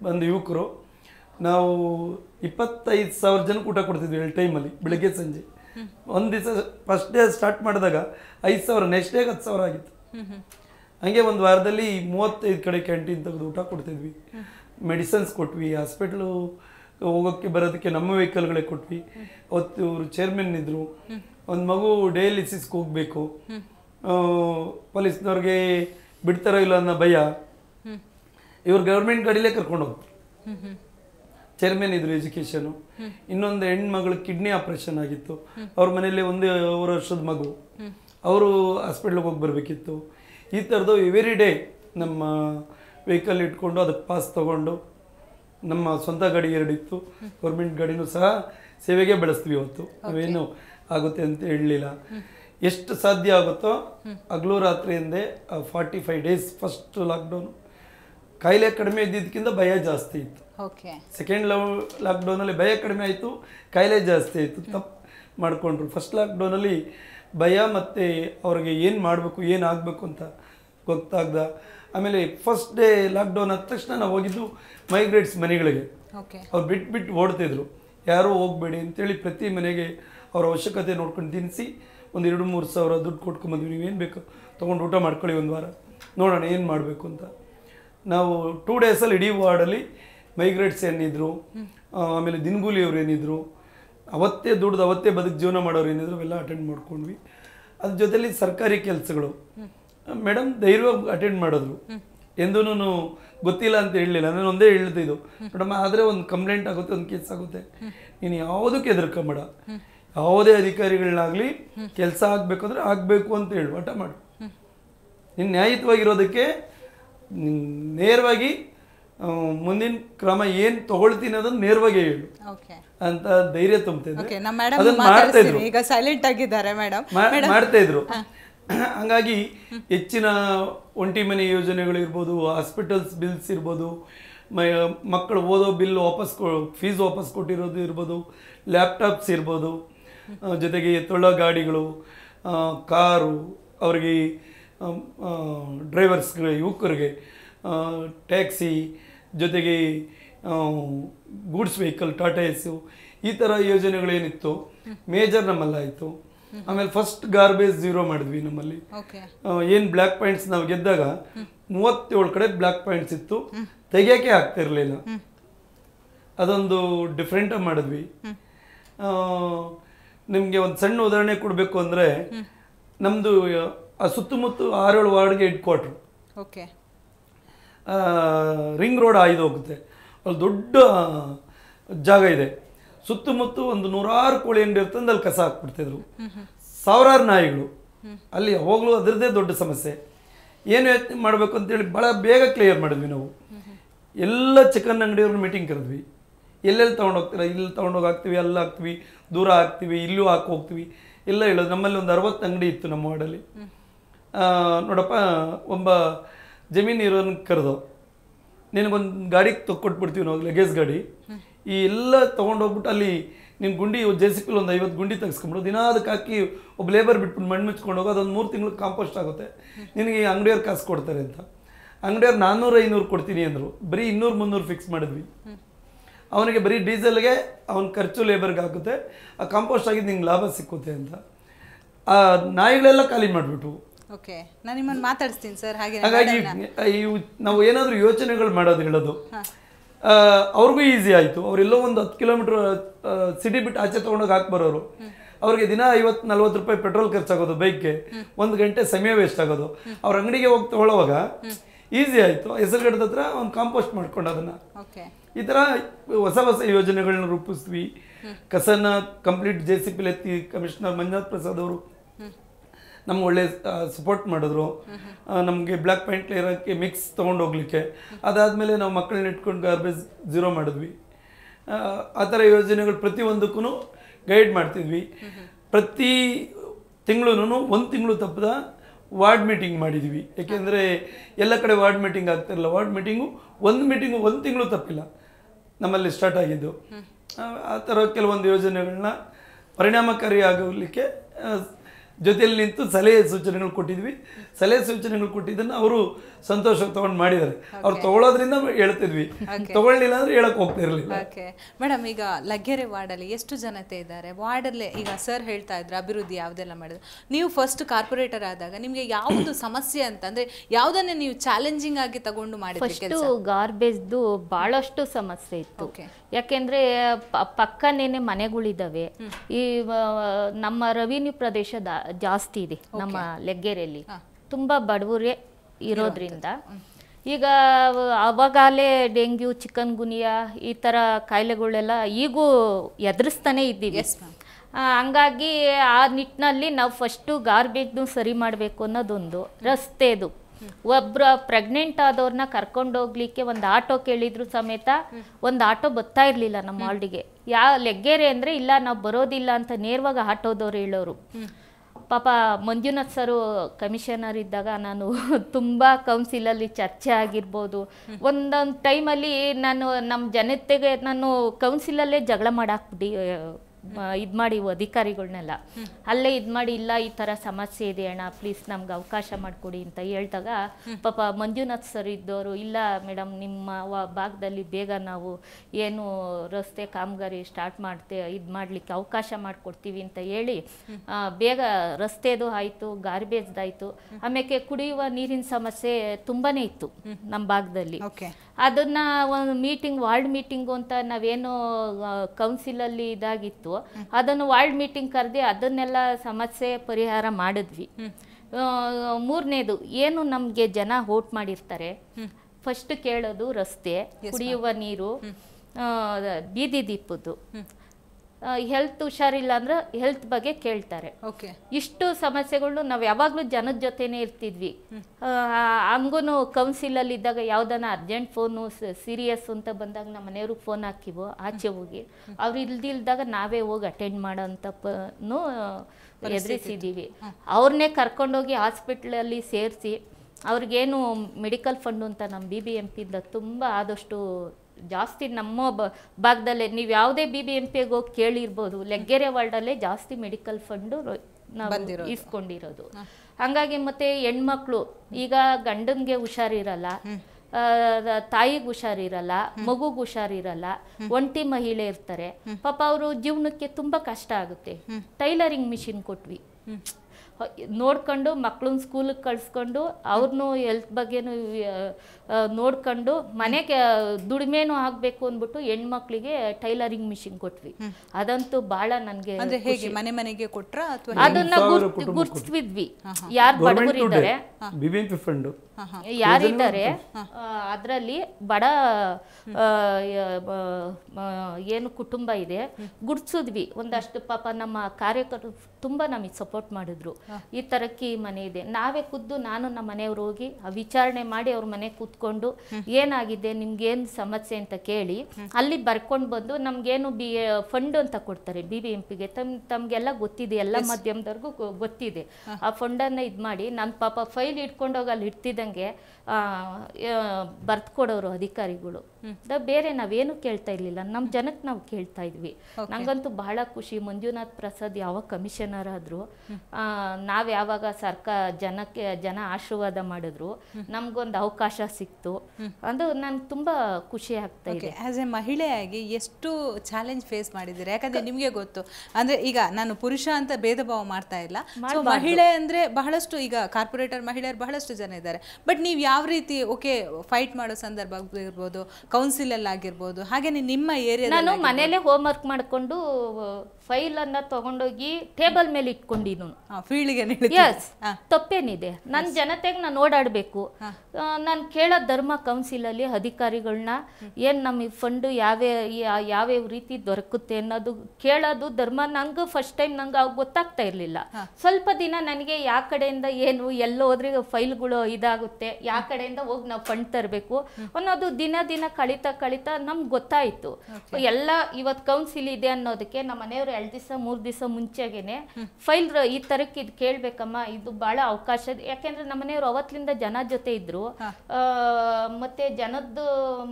ಬಂದು ಯುವಕರು ನಾವು ಇಪ್ಪತ್ತೈದು ಸಾವಿರ ಜನಕ್ಕೆ ಊಟ ಕೊಡ್ತಿದ್ವಿ ಎಲ್ಲಿ ಟೈಮಲ್ಲಿ ಬೆಳಗ್ಗೆ ಸಂಜೆ ಒಂದು ದಿವಸ ಫಸ್ಟ್ ಡೇ ಸ್ಟಾರ್ಟ್ ಮಾಡಿದಾಗ ಐದು ಸಾವಿರ ನೆಕ್ಸ್ಟ್ ಡೇಗೆ ಹತ್ತು ಸಾವಿರ ಆಗಿತ್ತು ಹಾಗೆ ಒಂದು ವಾರದಲ್ಲಿ ಮೂವತ್ತೈದು ಕಡೆ ಕ್ಯಾಂಟೀನ್ ತೆಗೆದು ಊಟ ಕೊಡ್ತಿದ್ವಿ ಮೆಡಿಸನ್ಸ್ ಕೊಟ್ವಿ ಹಾಸ್ಪಿಟ್ಲು ಹೋಗೋಕ್ಕೆ ಬರೋದಕ್ಕೆ ನಮ್ಮ ವೆಹಿಕಲ್ಗಳೇ ಕೊಟ್ವಿ ಅವತ್ತು ಇವರು ಚೇರ್ಮನ್ ಇದ್ರು ಒಂದು ಮಗು ಡಯಾಲಿಸಿಸ್ಗೆ ಹೋಗಬೇಕು ಪೊಲೀಸ್ನವ್ರಿಗೆ ಬಿಡ್ತಾರೋ ಇಲ್ಲ ಅನ್ನೋ ಭಯ ಇವ್ರು ಗೌರ್ಮೆಂಟ್ ಗಾಡಿಲೇ ಕರ್ಕೊಂಡು ಹೋಗ್ತಾರೆ ಚೇರ್ಮನ್ ಇದ್ರು ಎಜುಕೇಶನು ಇನ್ನೊಂದು ಹೆಣ್ಮಗಳ ಕಿಡ್ನಿ ಆಪರೇಷನ್ ಆಗಿತ್ತು ಅವ್ರ ಮನೆಯಲ್ಲಿ ಒಂದು ಅವರ ವರ್ಷದ ಮಗು ಅವರು ಹಾಸ್ಪಿಟ್ಲಿಗೆ ಹೋಗಿ ಬರಬೇಕಿತ್ತು ಈ ಥರದ್ದು ಎವ್ರಿ ಡೇ ನಮ್ಮ ವೆಹಿಕಲ್ ಇಟ್ಕೊಂಡು ಅದಕ್ಕೆ ಪಾಸ್ ತೊಗೊಂಡು ನಮ್ಮ ಸ್ವಂತ ಗಾಡಿ ಎರಡಿತ್ತು ಗೌರ್ಮೆಂಟ್ ಗಾಡಿನೂ ಸಹ ಸೇವೆಗೆ ಬಳಸ್ತೀವಿ ಇವತ್ತು ನಾವೇನು ಆಗುತ್ತೆ ಅಂತ ಹೇಳಲಿಲ್ಲ ಎಷ್ಟು ಸಾಧ್ಯ ಆಗುತ್ತೋ ಹಗಲು ರಾತ್ರಿಯಿಂದೇ forty five days first lockdown ಕಾಯಿಲೆ ಕಡಿಮೆ ಇದ್ದಿದ್ದಕ್ಕಿಂತ ಭಯ ಜಾಸ್ತಿ ಇತ್ತು ಸೆಕೆಂಡ್ ಲವ್ ಲಾಕ್ಡೌನಲ್ಲಿ ಭಯ ಕಡಿಮೆ ಆಯಿತು ಕಾಯಿಲೆ ಜಾಸ್ತಿ ಆಯಿತು ತಪ್ಪು ಮಾಡಿಕೊಂಡ್ರು ಫಸ್ಟ್ ಲಾಕ್ಡೌನಲ್ಲಿ ಭಯ ಮತ್ತು ಅವ್ರಿಗೆ ಏನು ಮಾಡಬೇಕು ಏನು ಆಗಬೇಕು ಅಂತ ಗೊತ್ತಾಗ್ದ ಆಮೇಲೆ ಫಸ್ಟ್ ಡೇ ಲಾಕ್ಡೌನ್ ಆದ ತಕ್ಷಣ ನಾವು ಹೋಗಿದ್ದು ಮೈಗ್ರೇಟ್ಸ್ ಮನೆಗಳಿಗೆ ಅವ್ರು ಬಿಟ್ಟು ಬಿಟ್ಟು ಓಡ್ತಿದ್ರು ಯಾರೂ ಹೋಗಬೇಡಿ ಅಂತೇಳಿ ಪ್ರತಿ ಮನೆಗೆ ಅವ್ರ ಅವಶ್ಯಕತೆ ನೋಡ್ಕೊಂಡು ತಿನ್ನಿಸಿ ಒಂದು ಎರಡು ಮೂರು ಸಾವಿರ ದುಡ್ಡು ಕೊಟ್ಕೊಂಬಂದ್ವಿ ನೀವೇನು ಬೇಕು ತೊಗೊಂಡು ಊಟ ಮಾಡ್ಕೊಳ್ಳಿ ಒಂದು ವಾರ ನೋಡೋಣ ಏನು ಮಾಡಬೇಕು ಅಂತ ನಾವು ಟೂ ಡೇಸಲ್ಲಿ ಇಡೀ ವಾರ್ಡಲ್ಲಿ ಮೈಗ್ರೇಟ್ಸ್ ಏನಿದ್ರು ಆಮೇಲೆ ದಿನಗೂಲಿಯವ್ರು ಏನಿದ್ರು ಅವತ್ತೇ ದುಡ್ದು ಅವತ್ತೇ ಬದುಕು ಜೀವನ ಮಾಡೋರು ಏನಿದ್ರು ಅವೆಲ್ಲ ಅಟೆಂಡ್ ಮಾಡ್ಕೊಂಡ್ವಿ ಅದ್ರ ಜೊತೆಯಲ್ಲಿ ಸರ್ಕಾರಿ ಕೆಲಸಗಳು ಮೇಡಮ್ ಧೈರ್ಯವಾಗಿ ಅಟೆಂಡ್ ಮಾಡಿದ್ರು ಎಂದೂ ಗೊತ್ತಿಲ್ಲ ಅಂತ ಹೇಳಲಿಲ್ಲ ನಾನು ಒಂದೇ ಇದು ಮೇಡಮ್ ಆದರೆ ಒಂದು ಕಂಪ್ಲೇಂಟ್ ಆಗುತ್ತೆ ಒಂದು ಕೇಸ್ ಆಗುತ್ತೆ ನೀನು ಯಾವುದಕ್ಕೆ ಮೇಡ ಯಾವುದೇ ಅಧಿಕಾರಿಗಳನ್ನಾಗಲಿ ಕೆಲಸ ಆಗಬೇಕು ಅಂದರೆ ಆಗಬೇಕು ಅಂತ ಹೇಳು ಹಠ ಮಾಡು ನೀನು ನ್ಯಾಯಯುತವಾಗಿರೋದಕ್ಕೆ ನೇರವಾಗಿ ಮುಂದಿನ ಕ್ರಮ ಏನ್ ತಗೊಳ್ತೀನಿ ಅದನ್ನ ನೇರವಾಗಿ ಹೇಳು ಅಂತ ಧೈರ್ಯ ತುಂಬುತ್ತೆ ಅದನ್ನ ಮಾಡ್ತಾ ಇದ್ರು ಈಗ ಸೈಲೆಂಟ್ ಆಗಿದ್ದಾರೆ ಮೇಡಮ್ ಮಾಡ್ತಾ ಇದ್ರು ಹಾಗಾಗಿ ಹೆಚ್ಚಿನ ಒಂಟಿ ಮನೆ ಯೋಜನೆಗಳಿರ್ಬೋದು ಹಾಸ್ಪಿಟಲ್ಸ್ ಬಿಲ್ಸ್ ಇರ್ಬೋದು ಮಕ್ಕಳು ಓದೋ ಬಿಲ್ ವಾಪಸ್ ಕೊ ಫೀಸ್ ವಾಪಸ್ ಕೊಟ್ಟಿರೋದು ಇರ್ಬೋದು ಲ್ಯಾಪ್ಟಾಪ್ಸ್ ಇರ್ಬೋದು ಜೊತೆಗೆ ತೊಳ್ಳೋ ಗಾಡಿಗಳು ಕಾರು ಅವ್ರಿಗೆ ಡ್ರೈವರ್ಸ್ಗಳು ಯುವಕರಿಗೆ ಟ್ಯಾಕ್ಸಿ ಜೊತೆಗೆ ಗೂಡ್ಸ್ ವೆಹಿಕಲ್ ಟಾಟಾ ಎಸ್ಸು ಈ ಥರ ಯೋಜನೆಗಳೇನಿತ್ತು ಮೇಜರ್ ನಮ್ಮಲ್ಲಾಯಿತು ಆಮೇಲೆ ಫಸ್ಟ್ ಗಾರ್ಬೇಜ್ ಜೀರೋ ಮಾಡಿದ್ವಿ ನಮ್ಮಲ್ಲಿ ಏನು ಬ್ಲ್ಯಾಕ್ ಪಾಯಿಂಟ್ಸ್ ನಾವು ಗೆದ್ದಾಗ ಮೂವತ್ತೇಳು ಕಡೆ ಬ್ಲ್ಯಾಕ್ ಪಾಯಿಂಟ್ಸ್ ಇತ್ತು ತೆಗಿಯೋಕೆ ಆಗ್ತಾ ಇರಲಿಲ್ಲ ಅದೊಂದು ಡಿಫ್ರೆಂಟಾಗಿ ಮಾಡಿದ್ವಿ ನಿಮಗೆ ಒಂದು ಸಣ್ಣ ಉದಾಹರಣೆ ಕೊಡಬೇಕು ಅಂದರೆ ನಮ್ಮದು ಸುತ್ತಮುತ್ತ ಆರೇಳು ವಾರ್ಡ್ಗೆ headquarter okay ring road ಆಯ್ದು ಹೋಗುತ್ತೆ ಅಲ್ಲಿ ದೊಡ್ಡ ಜಾಗ ಇದೆ ಸುತ್ತಮುತ್ತ ಒಂದು ನೂರಾರು ಕೋಳಿ ಅಂಗಡಿ ಇರ್ತದೆ ಅಲ್ಲಿ ಕಸ ಹಾಕ್ಬಿಡ್ತಿದ್ರು ಸಾವಿರಾರು ನಾಯಿಗಳು ಅಲ್ಲಿ ಯಾವಾಗಲೂ ಅದರದ್ದೇ ದೊಡ್ಡ ಸಮಸ್ಯೆ ಏನು ಯತ್ನ ಮಾಡಬೇಕು ಅಂತೇಳಿ ಭಾಳ ಬೇಗ ಕ್ಲಿಯರ್ ಮಾಡಿದ್ವಿ ನಾವು ಎಲ್ಲ ಚಿಕನ್ ಅಂಗಡಿಯವ್ರನ್ನ ಮೀಟಿಂಗ್ ಕರೆದ್ವಿ ಎಲ್ಲೆಲ್ಲಿ ತೊಗೊಂಡೋಗ್ತೀರ ಇಲ್ಲಿ ತೊಗೊಂಡೋಗಿ ಹಾಕ್ತೀವಿ ಅಲ್ಲಿ ಹಾಕ್ತೀವಿ ದೂರ ಹಾಕ್ತೀವಿ ಇಲ್ಲೂ ಹಾಕಿ ಹೋಗ್ತೀವಿ ಎಲ್ಲ ಹೇಳೋದು ನಮ್ಮಲ್ಲಿ ಒಂದು ಅರವತ್ತು ಅಂಗಡಿ ಇತ್ತು ನಮ್ಮ ವಾರ್ಡಲ್ಲಿ ನೋಡಪ್ಪ ಒಬ್ಬ ಜಮೀನು ಇರೋನ್ ಕರೆದು ನಿನಗೊಂದು ಗಾಡಿಗೆ ತೊಕ್ಕೊಟ್ಬಿಡ್ತೀವಿ ನಾವು ಲಗೇಜ್ ಗಾಡಿ ಈ ಎಲ್ಲ ತೊಗೊಂಡೋಗ್ಬಿಟ್ಟು ಅಲ್ಲಿ ನಿಮ್ಮ ಗುಂಡಿ ಜೆ ಸಿ ಪಿಲಿ ಒಂದು ಐವತ್ತು ಗುಂಡಿ ತೆಗೆಸ್ಕೊಂಬಿಡು ದಿನ ಅದಕ್ಕೆ ಹಾಕಿ ಒಬ್ಬ ಲೇಬರ್ ಬಿಟ್ಬಿಟ್ಟು ಮಣ್ಣು ಮುಚ್ಕೊಂಡು ಹೋಗೋ ಅದೊಂದು ಮೂರು ತಿಂಗಳು ಕಾಂಪೋಸ್ಟ್ ಆಗುತ್ತೆ ನಿನಗೆ ಅಂಗಡಿಯವ್ರು ಕಾಸು ಕೊಡ್ತಾರೆ ಅಂತ ಅಂಗಡಿಯವ್ರು ನಾನ್ನೂರು ಐನೂರು ಕೊಡ್ತೀನಿ ಅಂದರು ಬರೀ ಇನ್ನೂರು ಮುನ್ನೂರು ಫಿಕ್ಸ್ ಮಾಡಿದ್ವಿ ಅವನಿಗೆ ಬರೀ ಡೀಸೆಲ್ಗೆ ಅವನ ಖರ್ಚು ಲೇಬರ್ಗೆ ಹಾಕುತ್ತೆ ಆ ಕಾಂಪೋಸ್ಟ್ ಆಗಿದ್ದು ನಿಂಗೆ ಲಾಭ ಸಿಕ್ಕುತ್ತೆ ಅಂತ ಆ ನಾಯಿಗಳೆಲ್ಲ ಖಾಲಿ ಮಾಡ್ಬಿಟ್ಟು ಓಕೆ ನಾನು ನಿಮ್ಮನ್ನು ಮಾತಾಡಿಸ್ತೀನಿ ಸರ್ ಹಾಗೆ ಹಾಗಾಗಿ ನಾವು ಏನಾದರೂ ಯೋಚನೆಗಳು ಮಾಡೋದು ಹೇಳೋದು ಅವ್ರಿಗೂ ಈಸಿ ಆಯಿತು ಅವರೆಲ್ಲೋ ಒಂದು ಹತ್ತು ಕಿಲೋಮೀಟ್ರ್ ಸಿಟಿ ಬಿಟ್ಟು ಆಚೆ ತೊಗೊಂಡೋಗಿ ಹಾಕಿ ಬರೋರು ಅವ್ರಿಗೆ ದಿನ ಐವತ್ತು ನಲ್ವತ್ತು ರೂಪಾಯಿ ಪೆಟ್ರೋಲ್ ಖರ್ಚಾಗೋದು ಬೈಕ್ಗೆ ಒಂದು ಗಂಟೆ ಸಮಯ ವೇಸ್ಟ್ ಆಗೋದು ಅವ್ರ ಅಂಗಡಿಗೆ ಹೋಗಿ ತೊಗೊಳ್ಳೋವಾಗ ಈಸಿ ಆಯಿತು ಹೆಸರುಗಡದ ಹತ್ರ ಒಂದು ಕಾಂಪೋಸ್ಟ್ ಮಾಡ್ಕೊಂಡು ಅದನ್ನು ಈ ಥರ ಹೊಸ ಹೊಸ ಯೋಜನೆಗಳನ್ನ ರೂಪಿಸ್ತೀವಿ ಕಸನ ಕಂಪ್ಲೀಟ್ ಜೆ ಸಿ ಪಿ ಎತ್ತಿ ಕಮಿಷನರ್ ಮಂಜುನಾಥ್ ಪ್ರಸಾದ್ ಅವರು ನಮ್ಗೆ ಒಳ್ಳೆ ಸಪೋರ್ಟ್ ಮಾಡಿದ್ರು ನಮಗೆ ಬ್ಲ್ಯಾಕ್ ಪ್ಯಾಂಟ್ ಇರೋಕ್ಕೆ ಮಿಕ್ಸ್ ತೊಗೊಂಡು ಹೋಗ್ಲಿಕ್ಕೆ ಅದಾದಮೇಲೆ ನಾವು ಮಕ್ಕಳನ್ನ ಇಟ್ಕೊಂಡು ಗಾರ್ಬೇಜ್ ಜೀರೋ ಮಾಡಿದ್ವಿ ಆ ಥರ ಯೋಜನೆಗಳು ಪ್ರತಿಯೊಂದಕ್ಕೂ ಗೈಡ್ ಮಾಡ್ತಿದ್ವಿ ಪ್ರತಿ ತಿಂಗಳೂ ಒಂದು ತಿಂಗಳು ತಪ್ಪದ ವಾರ್ಡ್ ಮೀಟಿಂಗ್ ಮಾಡಿದ್ವಿ ಯಾಕೆಂದರೆ ಎಲ್ಲ ಕಡೆ ವಾರ್ಡ್ ಮೀಟಿಂಗ್ ಆಗ್ತಿರಲಿಲ್ಲ ವಾರ್ಡ್ ಮೀಟಿಂಗು ಒಂದು ಮೀಟಿಂಗು ಒಂದು ತಿಂಗಳು ತಪ್ಪಿಲ್ಲ ನಮ್ಮಲ್ಲಿ ಸ್ಟಾರ್ಟ್ ಆಗಿದ್ದು ಆ ಥರ ಕೆಲವೊಂದು ಯೋಜನೆಗಳನ್ನ ಪರಿಣಾಮಕಾರಿ ಆಗಲಿಕ್ಕೆ ಜೊತೆಯಲ್ಲಿ ನಿಂತು ಸಲಹೆ ಸೂಚನೆಗಳು ಕೊಟ್ಟಿದ್ವಿ ಸಲಹೆ ಸೂಚನೆಗಳು ಕೊಟ್ಟಿದ್ದನ್ನು ಅವರು ಸಂತೋಷ ತಗೊಂಡು ಮಾಡಿದ್ದಾರೆ ಅವ್ರು ತಗೊಳ್ಳೋದ್ರಿಂದ ಹೇಳ್ತಿದ್ವಿ ತಗೊಳ್ಳಿಲ್ಲ ಅಂದ್ರೆ ಹೇಳಕ್ ಹೋಗ್ತಾ ಇರಲಿಲ್ಲ ಮೇಡಮ್ ಈಗ ಲಗ್ಗೆರೆ ವಾರ್ಡಲ್ಲಿ ಎಷ್ಟು ಜನತೆ ಇದ್ದಾರೆ ವಾರ್ಡಲ್ಲೇ ಈಗ ಸರ್ ಹೇಳ್ತಾ ಇದ್ರು ಅಭಿವೃದ್ಧಿ ಯಾವ್ದೆಲ್ಲ ಮಾಡಿದ್ರು ನೀವು ಫಸ್ಟ್ ಕಾರ್ಪೊರೇಟರ್ ಆದಾಗ ನಿಮ್ಗೆ ಯಾವ್ದು ಸಮಸ್ಯೆ ಅಂತ ಅಂದ್ರೆ ಯಾವ್ದನ್ನ ನೀವು ಚಾಲೆಂಜಿಂಗ್ ಆಗಿ ತಗೊಂಡು ಮಾಡಿ ಗಾರ್ಬೇಜ್ದು ಬಹಳಷ್ಟು ಸಮಸ್ಯೆ ಇತ್ತು ಯಾಕೆಂದ್ರೆ ಪಕ್ಕನೇನೆ ಮನೆಗಳಿದ್ದಾವೆ ಈ ನಮ್ಮ ರೆವಿನ್ಯೂ ಪ್ರದೇಶದ ಜಾಸ್ತಿ ಇದೆ ನಮ್ಮ ಲೆಗ್ಗೆರೆಯಲ್ಲಿ ತುಂಬ ಬಡವರೇ ಇರೋದ್ರಿಂದ ಈಗ ಅವಾಗಲೇ ಡೆಂಗ್ಯೂ ಚಿಕನ್ ಗುನಿಯಾ ಈ ಥರ ಕಾಯಿಲೆಗಳೆಲ್ಲ ಈಗೂ ಎದುರಿಸ್ತಾನೆ ಇದ್ದೀವಿ ಹಂಗಾಗಿ ಆ ನಿಟ್ಟಿನಲ್ಲಿ ನಾವು ಫಸ್ಟು ಗಾರ್ಬೇಜ್ನು ಸರಿ ಮಾಡಬೇಕು ಅನ್ನೋದೊಂದು ರಸ್ತೆದು ಒಬ್ರು ಪ್ರೆಗ್ನೆಂಟ್ ಆದವ್ರನ್ನ ಕರ್ಕೊಂಡೋಗ್ಲಿಕ್ಕೆ ಒಂದು ಆಟೋ ಕೇಳಿದ್ರು ಸಮೇತ ಒಂದು ಆಟೋ ಬರ್ತಾ ಇರಲಿಲ್ಲ ನಮ್ಮ ಆಲ್ಡಿಗೆ ಯಾವ ಲೆಗ್ಗೆರೆ ಅಂದರೆ ಇಲ್ಲ ನಾವು ಬರೋದಿಲ್ಲ ಅಂತ ನೇರವಾಗಿ ಆಟೋದವ್ರು ಹೇಳೋರು ಪಾಪ ಮಂಜುನಾಥ್ ಸರು ಕಮಿಷನರ್ ಇದ್ದಾಗ ನಾನು ತುಂಬ ಕೌನ್ಸಿಲಲ್ಲಿ ಚರ್ಚೆ ಆಗಿರ್ಬೋದು ಒಂದೊಂದು ಟೈಮಲ್ಲಿ ನಾನು ನಮ್ಮ ಜನತೆಗೆ ನಾನು ಕೌನ್ಸಿಲಲ್ಲೇ ಜಗಳ ಮಾಡಾಕ್ಬಿಡಿ ಇದು ಮಾಡಿ ಅಧಿಕಾರಿಗಳನ್ನೆಲ್ಲ ಅಲ್ಲೇ ಇದು ಮಾಡಿ ಇಲ್ಲ ಈ ಥರ ಸಮಸ್ಯೆ ಇದೆ ಅಣ್ಣ ಪ್ಲೀಸ್ ನಮ್ಗೆ ಅವಕಾಶ ಮಾಡಿಕೊಡಿ ಅಂತ ಹೇಳ್ದಾಗ ಪಾಪ ಮಂಜುನಾಥ್ ಸರ್ ಇದ್ದವರು ಇಲ್ಲ ಮೇಡಮ್ ನಿಮ್ಮ ಭಾಗದಲ್ಲಿ ಬೇಗ ನಾವು ಏನು ರಸ್ತೆ ಕಾಮಗಾರಿ ಸ್ಟಾರ್ಟ್ ಮಾಡ್ತೆ ಇದು ಮಾಡಲಿಕ್ಕೆ ಅವಕಾಶ ಮಾಡಿಕೊಡ್ತೀವಿ ಅಂತ ಹೇಳಿ ಬೇಗ ರಸ್ತೆದು ಆಯಿತು ಗಾರ್ಬೇಜ್ದಾಯಿತು ಆಮೇಲೆ ಕುಡಿಯುವ ನೀರಿನ ಸಮಸ್ಯೆ ತುಂಬಾ ಇತ್ತು ನಮ್ಮ ಭಾಗದಲ್ಲಿ ಅದನ್ನು ಒಂದು ಮೀಟಿಂಗ್ ವಾರ್ಡ್ ಮೀಟಿಂಗು ಅಂತ ನಾವೇನೋ ಕೌನ್ಸಿಲಲ್ಲಿ ಇದಾಗಿತ್ತು ಅದನ್ನು ವಾರ್ಡ್ ಮೀಟಿಂಗ್ ಕರೆದಿ ಅದನ್ನೆಲ್ಲ ಸಮಸ್ಯೆ ಪರಿಹಾರ ಮಾಡಿದ್ವಿ ಮೂರನೇದು ಏನು ನಮಗೆ ಜನ ವೋಟ್ ಮಾಡಿರ್ತಾರೆ ಫಸ್ಟ್ ಕೇಳೋದು ರಸ್ತೆ ಕುಡಿಯುವ ನೀರು ಬೀದಿ ದೀಪದ್ದು ಹೆಲ್ತ್ ಹುಷಾರಿಲ್ಲ ಅಂದ್ರೆ ಹೆಲ್ತ್ ಬಗ್ಗೆ ಕೇಳ್ತಾರೆ ಇಷ್ಟು ಸಮಸ್ಯೆಗಳು ನಾವು ಯಾವಾಗಲೂ ಜನದ ಜೊತೆನೇ ಇರ್ತಿದ್ವಿ ಹಂಗೂ ಕೌನ್ಸಿಲಲ್ಲಿ ಇದ್ದಾಗ ಯಾವ್ದಾನ ಅರ್ಜೆಂಟ್ ಫೋನು ಸೀರಿಯಸ್ ಅಂತ ಬಂದಾಗ ನಮ್ಮ ಮನೆಯವ್ರಿಗೆ ಫೋನ್ ಹಾಕಿವೋ ಆಚೆ ಹೋಗಿ ಅವ್ರು ಇಲ್ದಿಲ್ದಾಗ ನಾವೇ ಹೋಗಿ ಅಟೆಂಡ್ ಮಾಡೋಂತ ಎದುರಿಸಿದೀವಿ ಅವ್ರನ್ನೇ ಕರ್ಕೊಂಡೋಗಿ ಹಾಸ್ಪಿಟ್ಲಲ್ಲಿ ಸೇರಿಸಿ ಅವ್ರಿಗೇನು ಮೆಡಿಕಲ್ ಫಂಡ್ ಅಂತ ನಮ್ಮ ಬಿ ಬಿ ಎಂ ಪಿಯಿಂದ ತುಂಬ ಆದಷ್ಟು ಜಾಸ್ತಿ ನಮ್ಮ ಭಾಗದಲ್ಲೇ ನೀವು ಯಾವುದೇ ಬಿ ಬಿ ಎಂ ಹೋಗಿ ಕೇಳಿರ್ಬೋದು ಲೆಗ್ಗೆರೆ ವಾರ್ಡಲ್ಲೇ ಜಾಸ್ತಿ ಮೆಡಿಕಲ್ ಫಂಡು ನಾವು ಇಸ್ಕೊಂಡಿರೋದು ಹಂಗಾಗಿ ಮತ್ತೆ ಹೆಣ್ಮಕ್ಳು ಈಗ ಗಂಡನ್ಗೆ ಹುಷಾರಿರಲ್ಲ ತಾಯಿಗೆ ಹುಷಾರಿರಲ್ಲ ಮಗುಗೆ ಹುಷಾರಿರಲ್ಲ ಒಂಟಿ ಮಹಿಳೆ ಇರ್ತಾರೆ ಪಾಪ ಅವರು ಜೀವನಕ್ಕೆ ತುಂಬಾ ಕಷ್ಟ ಆಗುತ್ತೆ ಟೈಲರಿಂಗ್ ಮಿಷಿನ್ ಕೊಟ್ವಿ ನೋಡ್ಕೊಂಡು ಮಕ್ಕಳನ್ನ ಸ್ಕೂಲ್ ಕಳ್ಸ್ಕೊಂಡು ಅವ್ರನ್ನೂ ಹೆಲ್ತ್ ಬಗ್ಗೆನೂ ನೋಡ್ಕೊಂಡು ಮನೆ ದುಡಿಮೆನೂ ಆಗ್ಬೇಕು ಅಂದ್ಬಿಟ್ಟು ಹೆಣ್ಮಕ್ಳಿಗೆ ಟೈಲರಿಂಗ್ ಮಿಷಿನ್ ಕೊಟ್ವಿ ಅದಂತೂ ಬಹಳ ನನಗೆ ಅದನ್ನ ಗುರ್ತಿದ್ವಿ ಯಾರು ಬಡವರಿದ್ದಾರೆ ಯಾರಿದ್ದಾರೆ ಅದರಲ್ಲಿ ಬಡ ಏನು ಕುಟುಂಬ ಇದೆ ಗುಡ್ಸಿದ್ವಿ ಒಂದಷ್ಟು ಪಾಪ ನಮ್ಮ ಕಾರ್ಯಕರ್ತರು ತುಂಬಾ ನಮಗೆ ಸಪೋರ್ಟ್ ಮಾಡಿದ್ರು ಈ ಥರಕ್ಕೆ ಮನೆ ಇದೆ ನಾವೇ ಖುದ್ದು ನಾನು ನಮ್ಮ ಮನೆಯವ್ರು ಹೋಗಿ ವಿಚಾರಣೆ ಮಾಡಿ ಅವ್ರ ಮನೆ ಕೂತ್ ಕೂತ್ಕೊಂಡು ಏನಾಗಿದೆ ನಿಮ್ಗೇನ್ ಸಮಸ್ಯೆ ಅಂತ ಕೇಳಿ ಅಲ್ಲಿ ಬರ್ಕೊಂಡು ಬಂದು ನಮ್ಗೇನು ಬಿ ಫಂಡ್ ಅಂತ ಕೊಡ್ತಾರೆ ಬಿ ಬಿ ಎಂ ತಮ್ ತಮ್ಗೆಲ್ಲ ಗೊತ್ತಿದೆ ಎಲ್ಲ ಮಾಧ್ಯಮದವ್ರಿಗೂ ಗೊತ್ತಿದೆ ಆ ಫಂಡ್ ಇದ್ ಮಾಡಿ ನನ್ನ ಪಾಪ ಫೈಲ್ ಇಟ್ಕೊಂಡೋಗಿ ಅಲ್ಲಿ ಇಡ್ತಿದ್ದಂಗೆ ಬರ್ತ್ಕೊಡೋರು ಅಧಿಕಾರಿಗಳು ಬೇರೆ ನಾವೇನು ಕೇಳ್ತಾ ಇರ್ಲಿಲ್ಲ ನಮ್ಮ ಜನಕ್ಕೆ ನಾವು ಕೇಳ್ತಾ ಇದ್ವಿ ನಂಗಂತೂ ಬಹಳ ಖುಷಿ ಮಂಜುನಾಥ್ ಪ್ರಸಾದ್ ಯಾವ ಕಮಿಷನರ್ ಆದ್ರು ನಾವ್ ಯಾವಾಗ ಸರ್ಕಾರ ಜನಕ್ಕೆ ಜನ ಆಶೀರ್ವಾದ ಮಾಡಿದ್ರು ನಮ್ಗೊಂದು ಅವಕಾಶ ಸಿಕ್ ಸಿಕ್ತು ಅದು ನಾನು ತುಂಬಾ ಖುಷಿ ಆಗ್ತಾ ಇದೆ ಆ್ಯಸ್ ಎ ಮಹಿಳೆಯಾಗಿ ಎಷ್ಟು ಚಾಲೆಂಜ್ ಫೇಸ್ ಮಾಡಿದ್ದೀರಾ ಯಾಕಂದ್ರೆ ನಿಮಗೆ ಗೊತ್ತು ಅಂದ್ರೆ ಈಗ ನಾನು ಪುರುಷ ಅಂತ ಭೇದ ಭಾವ ಮಾಡ್ತಾ ಇಲ್ಲ ಮಹಿಳೆ ಅಂದ್ರೆ ಬಹಳಷ್ಟು ಈಗ ಕಾರ್ಪೊರೇಟರ್ ಮಹಿಳೆಯರು ಬಹಳಷ್ಟು ಜನ ಇದ್ದಾರೆ ಬಟ್ ನೀವು ಯಾವ ರೀತಿ ಓಕೆ ಫೈಟ್ ಮಾಡೋ ಸಂದರ್ಭ ಇರ್ಬೋದು ಅಲ್ಲಿ ಆಗಿರ್ಬೋದು ಹಾಗೆ ನಿಮ್ಮ ಏರಿಯಾ ನಾನು ಮನೇಲೆ ಹೋಮ್ ವರ್ಕ್ ಮಾಡಿಕೊಂಡು ಅನ್ನ ತಗೊಂಡೋಗಿ ಟೇಬಲ್ ಮೇಲೆ ಇಟ್ಕೊಂಡಿದ್ದು ಎಸ್ ತಪ್ಪೇನಿದೆ ನನ್ನ ಜನತೆಗೆ ನಾನು ಓಡಾಡಬೇಕು ನಾನು ಕೇಳೋ ಧರ್ಮ ಕೌನ್ಸಿಲ್ ಅಲ್ಲಿ ಅಧಿಕಾರಿಗಳನ್ನ ಏನ್ ನಮ್ಮ ಫಂಡ್ ಯಾವ್ಯಾವ ಯಾವ್ಯಾವ ರೀತಿ ದೊರಕುತ್ತೆ ಅನ್ನೋದು ಕೇಳೋದು ಧರ್ಮ ನಂಗ ಫಸ್ಟ್ ಟೈಮ್ ನಂಗೆ ಗೊತ್ತಾಗ್ತಾ ಇರಲಿಲ್ಲ ಸ್ವಲ್ಪ ದಿನ ನನಗೆ ಯಾವ ಕಡೆಯಿಂದ ಏನು ಎಲ್ಲ ಹೋದ್ರೆ ಫೈಲ್ಗಳು ಇದಾಗುತ್ತೆ ಯಾವ ಕಡೆಯಿಂದ ಹೋಗಿ ನಾವು ಫಂಡ್ ತರಬೇಕು ಅನ್ನೋದು ದಿನ ದಿನ ಕಳೀತಾ ಕಳೀತಾ ನಮ್ಗೆ ಗೊತ್ತಾಯಿತು ಎಲ್ಲ ಇವತ್ತು ಕೌನ್ಸಿಲ್ ಇದೆ ಅನ್ನೋದಕ್ಕೆ ನಮ್ಮ ಮನೆಯವರು ಎರಡು ದಿವಸ ಮೂರು ದಿವಸ ಮುಂಚೆಗೇನೆ ಫೈಲ್ ಈ ತರಕ್ಕೆ ಇದು ಕೇಳ್ಬೇಕಮ್ಮ ಇದು ಬಹಳ ಅವಕಾಶ ಯಾಕೆಂದ್ರೆ ನಮ್ಮನೆಯವರು ಅವತ್ತಿಂದ ಜನ ಜೊತೆ ಇದ್ರು ಮತ್ತೆ ಜನದ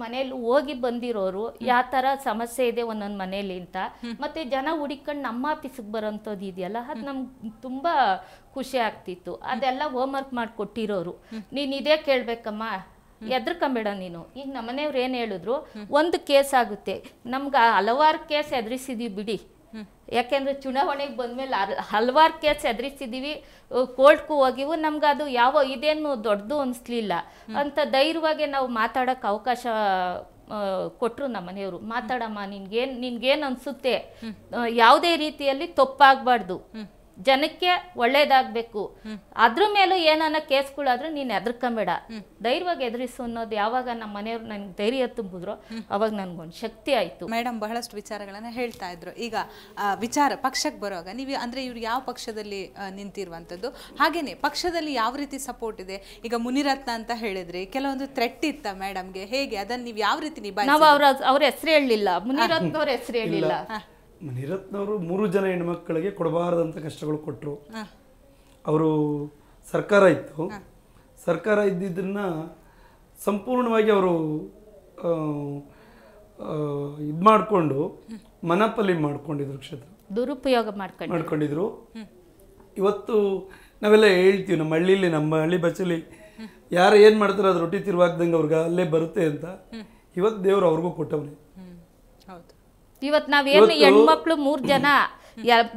ಮನೇಲಿ ಹೋಗಿ ಬಂದಿರೋರು ಯಾವ ತರ ಸಮಸ್ಯೆ ಇದೆ ಒಂದೊಂದು ಮನೇಲಿ ಅಂತ ಮತ್ತೆ ಜನ ಹುಡಿಕೊಂಡು ನಮ್ಮ ಆಫೀಸಿಗೆ ಬರೋಂಥದ್ದು ಇದೆಯಲ್ಲ ಅದು ನಮ್ಗೆ ತುಂಬಾ ಖುಷಿ ಆಗ್ತಿತ್ತು ಅದೆಲ್ಲ ಹೋಮ್ ವರ್ಕ್ ಮಾಡಿಕೊಟ್ಟಿರೋರು ನೀನ್ ಇದೇ ಕೇಳ್ಬೇಕಮ್ಮ ಎದ್ರಕಂಬೇಡ ನೀನು ಈಗ ನಮ್ಮನೆಯವ್ರು ಏನ್ ಹೇಳಿದ್ರು ಒಂದು ಕೇಸ್ ಆಗುತ್ತೆ ನಮ್ಗೆ ಹಲವಾರು ಕೇಸ್ ಎದುರಿಸಿದೀವಿ ಬಿಡಿ ಯಾಕೆಂದ್ರೆ ಚುನಾವಣೆಗೆ ಮೇಲೆ ಹಲವಾರು ಕೇಸ್ ಕೋರ್ಟ್ ಕೋರ್ಟ್ಗೂ ಹೋಗಿವು ನಮ್ಗೆ ಅದು ಯಾವ ಇದೇನು ದೊಡ್ಡದು ಅನ್ಸ್ಲಿಲ್ಲ ಅಂತ ಧೈರ್ಯವಾಗಿ ನಾವು ಮಾತಾಡಕ್ಕೆ ಅವಕಾಶ ಕೊಟ್ಟರು ನಮ್ಮ ಮನೆಯವರು ಮಾತಾಡಮ್ಮ ನಿನ್ಗೇನು ನಿನ್ಗೇನ್ ಅನ್ಸುತ್ತೆ ಯಾವುದೇ ರೀತಿಯಲ್ಲಿ ತಪ್ಪಾಗ್ಬಾರ್ದು ಜನಕ್ಕೆ ಒಳ್ಳೇದಾಗ್ಬೇಕು ಅದ್ರ ಮೇಲೂ ಏನನ್ನ ಕೇಸ್ಗಳಾದ್ರೆ ನೀನ್ ಎದ್ರಕೊಂಬೇಡ ಧೈರ್ಯವಾಗಿ ಎದುರಿಸು ಅನ್ನೋದು ಯಾವಾಗ ನಮ್ಮ ಮನೆಯವ್ರು ನನ್ಗೆ ಧೈರ್ಯ ತುಂಬಿದ್ರು ಅವಾಗ ನನ್ಗೊಂದು ಶಕ್ತಿ ಆಯ್ತು ಮೇಡಮ್ ಬಹಳಷ್ಟು ವಿಚಾರಗಳನ್ನ ಹೇಳ್ತಾ ಇದ್ರು ಈಗ ವಿಚಾರ ಪಕ್ಷಕ್ಕೆ ಬರುವಾಗ ನೀವು ಅಂದ್ರೆ ಇವ್ರು ಯಾವ ಪಕ್ಷದಲ್ಲಿ ನಿಂತಿರುವಂತದ್ದು ಹಾಗೇನೆ ಪಕ್ಷದಲ್ಲಿ ಯಾವ ರೀತಿ ಸಪೋರ್ಟ್ ಇದೆ ಈಗ ಮುನಿರತ್ನ ಅಂತ ಹೇಳಿದ್ರಿ ಕೆಲವೊಂದು ಥ್ರೆಟ್ ಇತ್ತ ಮೇಡಮ್ಗೆ ಹೇಗೆ ಅದನ್ನ ನೀವು ಯಾವ ರೀತಿ ನಿಭಾಯಿಸಿ ನಾವು ಅವ್ರ ಅವ್ರ ಹೆಸರು ಹೇಳಲಿಲ್ಲ ಮುನಿರತ್ನ ಅವ್ರ ಹೆಸರು ಹೇಳಿಲ್ಲ ನಿರತ್ನವರು ಮೂರು ಜನ ಹೆಣ್ಮಕ್ಕಳಿಗೆ ಕೊಡಬಾರ್ದಂಥ ಕಷ್ಟಗಳು ಕೊಟ್ಟರು ಅವರು ಸರ್ಕಾರ ಇತ್ತು ಸರ್ಕಾರ ಇದ್ದಿದ್ದನ್ನು ಸಂಪೂರ್ಣವಾಗಿ ಅವರು ಇದು ಮಾಡಿಕೊಂಡು ಮನಪಲ್ಲಿ ಮಾಡ್ಕೊಂಡಿದ್ರು ಕ್ಷೇತ್ರ ದುರುಪಯೋಗ ಮಾಡ್ಕೊಂಡು ಮಾಡ್ಕೊಂಡಿದ್ರು ಇವತ್ತು ನಾವೆಲ್ಲ ಹೇಳ್ತೀವಿ ನಮ್ಮ ಹಳ್ಳಿಲಿ ನಮ್ಮ ಹಳ್ಳಿ ಬಚ್ಚಲಿ ಯಾರು ಏನು ಮಾಡ್ತಾರೆ ಅದು ರೊಟ್ಟಿ ತಿರುವಾಕ್ದಂಗೆ ಅವ್ರಿಗೆ ಅಲ್ಲೇ ಬರುತ್ತೆ ಅಂತ ಇವತ್ತು ದೇವ್ರು ಅವ್ರಿಗೂ ಕೊಟ್ಟವನೇ ಇವತ್ತು ನಾವೇನು ಹೆಣ್ಮಕ್ಳು ಮೂರ್ ಜನ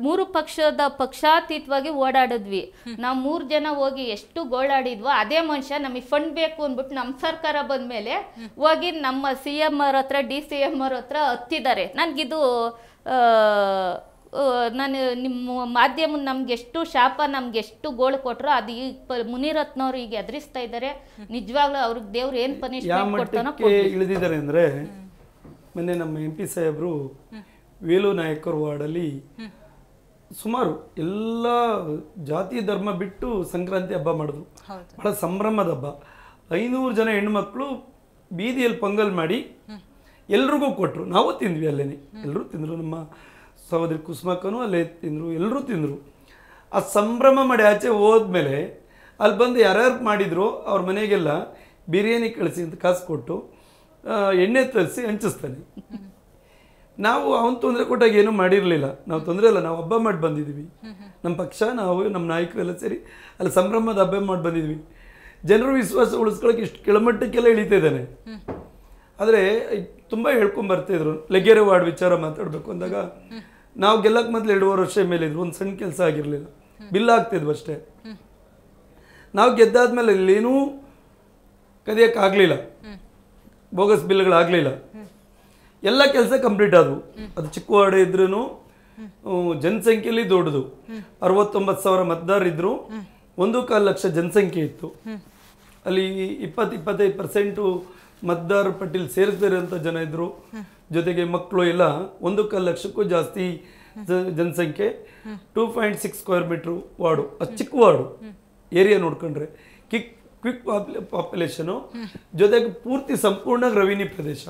ಮೂರು ಪಕ್ಷದ ಪಕ್ಷಾತೀತವಾಗಿ ಓಡಾಡಿದ್ವಿ ನಾವ್ ಮೂರ್ ಜನ ಹೋಗಿ ಎಷ್ಟು ಗೋಳಾಡಿದ್ವೋ ಅದೇ ಮನುಷ್ಯ ನಮಗೆ ಫಂಡ್ ಬೇಕು ಅಂದ್ಬಿಟ್ಟು ನಮ್ ಸರ್ಕಾರ ಬಂದ್ಮೇಲೆ ಹೋಗಿ ನಮ್ಮ ಸಿ ಎಂ ಅವ್ರ ಹತ್ರ ಡಿ ಸಿ ಎಂ ಅವ್ರ ಹತ್ರ ಹತ್ತಿದ್ದಾರೆ ನನ್ಗಿದು ನಾನು ನಿಮ್ಮ ಮಾಧ್ಯಮ ನಮ್ಗೆ ಎಷ್ಟು ಶಾಪ ನಮ್ಗೆ ಎಷ್ಟು ಗೋಳ್ ಕೊಟ್ರು ಅದು ಈ ಮುನಿರತ್ನವ್ರು ಈಗ ಎದುರಿಸ್ತಾ ಇದ್ದಾರೆ ನಿಜವಾಗ್ಲೂ ಅವ್ರಿಗೆ ದೇವ್ರು ಏನ್ ಪನಿಷ್ಮೆಂಟ್ ಕೊಡ್ತಾನೋ ಇಳಿದಿದ್ದಾರೆ ಅಂದ್ರೆ ಮೊನ್ನೆ ನಮ್ಮ ಎಂ ಪಿ ಸಾಹೇಬರು ವೇಲು ನಾಯಕರ ವಾರ್ಡಲ್ಲಿ ಸುಮಾರು ಎಲ್ಲ ಜಾತಿ ಧರ್ಮ ಬಿಟ್ಟು ಸಂಕ್ರಾಂತಿ ಹಬ್ಬ ಮಾಡಿದ್ರು ಬಹಳ ಸಂಭ್ರಮದ ಹಬ್ಬ ಐನೂರು ಜನ ಹೆಣ್ಮಕ್ಳು ಬೀದಿಯಲ್ಲಿ ಪೊಂಗಲ್ ಮಾಡಿ ಎಲ್ರಿಗೂ ಕೊಟ್ಟರು ನಾವು ತಿಂದ್ವಿ ಅಲ್ಲೇ ಎಲ್ಲರೂ ತಿಂದರು ನಮ್ಮ ಸಹೋದರಿ ಕುಸುಮಕ್ಕನು ಅಲ್ಲೇ ತಿಂದರು ಎಲ್ಲರೂ ತಿಂದರು ಆ ಸಂಭ್ರಮ ಮಾಡಿ ಆಚೆ ಹೋದ್ಮೇಲೆ ಅಲ್ಲಿ ಬಂದು ಯಾರ್ಯಾರು ಮಾಡಿದ್ರು ಅವ್ರ ಮನೆಗೆಲ್ಲ ಬಿರಿಯಾನಿ ಕಳಿಸಿ ಅಂತ ಕಾಸು ಕೊಟ್ಟು ಎಣ್ಣೆ ತರಿಸಿ ಹಂಚಿಸ್ತಾನೆ ನಾವು ಅವನು ತೊಂದರೆ ಕೊಟ್ಟಾಗ ಏನೂ ಮಾಡಿರಲಿಲ್ಲ ನಾವು ತೊಂದರೆ ಇಲ್ಲ ನಾವು ಹಬ್ಬ ಮಾಡಿ ಬಂದಿದ್ದೀವಿ ನಮ್ಮ ಪಕ್ಷ ನಾವು ನಮ್ಮ ನಾಯಕರು ಎಲ್ಲ ಸೇರಿ ಅಲ್ಲಿ ಸಂಭ್ರಮದ ಹಬ್ಬ ಮಾಡಿ ಬಂದಿದ್ವಿ ಜನರು ವಿಶ್ವಾಸ ಉಳಿಸ್ಕೊಳ್ಳೋಕೆ ಇಷ್ಟು ಕೆಳಮಟ್ಟಕ್ಕೆಲ್ಲ ಇಳಿತಾ ಇದ್ದಾನೆ ಆದರೆ ತುಂಬ ಹೇಳ್ಕೊಂಬರ್ತಿದ್ರು ಲೆಗೆರೆ ವಾರ್ಡ್ ವಿಚಾರ ಮಾತಾಡಬೇಕು ಅಂದಾಗ ನಾವು ಗೆಲ್ಲಕ್ಕೆ ಮೊದಲು ಎರಡೂವರೆ ವರ್ಷ ಇದ್ರು ಒಂದು ಸಣ್ಣ ಕೆಲಸ ಆಗಿರಲಿಲ್ಲ ಬಿಲ್ ಆಗ್ತಿದ್ವು ಅಷ್ಟೇ ನಾವು ಗೆದ್ದಾದ್ಮೇಲೆ ಇಲ್ಲೇನೂ ಕದಿಯೋಕ್ಕಾಗಲಿಲ್ಲ ಬೋಗಸ್ ಬಿಲ್ಗಳಾಗಲಿಲ್ಲ ಎಲ್ಲ ಕೆಲಸ ಕಂಪ್ಲೀಟ್ ಆದವು ಅದು ಚಿಕ್ಕವಾಡ ಇದ್ರೂ ಜನಸಂಖ್ಯೆಯಲ್ಲಿ ದೊಡ್ಡದು ಅರವತ್ತೊಂಬತ್ತು ಸಾವಿರ ಮತದಾರರಿದ್ದರು ಒಂದು ಕಾಲು ಲಕ್ಷ ಜನಸಂಖ್ಯೆ ಇತ್ತು ಅಲ್ಲಿ ಇಪ್ಪತ್ತು ಇಪ್ಪತ್ತೈದು ಪರ್ಸೆಂಟು ಮತದಾರ ಪಟ್ಟಿಲ್ ಸೇರಿಸ್ತಾರೆ ಜನ ಇದ್ದರು ಜೊತೆಗೆ ಮಕ್ಕಳು ಎಲ್ಲ ಒಂದು ಕಾಲು ಲಕ್ಷಕ್ಕೂ ಜಾಸ್ತಿ ಜನಸಂಖ್ಯೆ two point six square metre ward ಅದು ಚಿಕ್ಕ ವಾರ್ಡು ಏರಿಯಾ ನೋಡ್ಕೊಂಡ್ರೆ ಕಿಕ್ ಕ್ವಿಕ್ ಪಾಪ್ಯುಲೇಷನು ಜೊತೆಗೆ ಪೂರ್ತಿ ಸಂಪೂರ್ಣ ರವಿನಿ ಪ್ರದೇಶ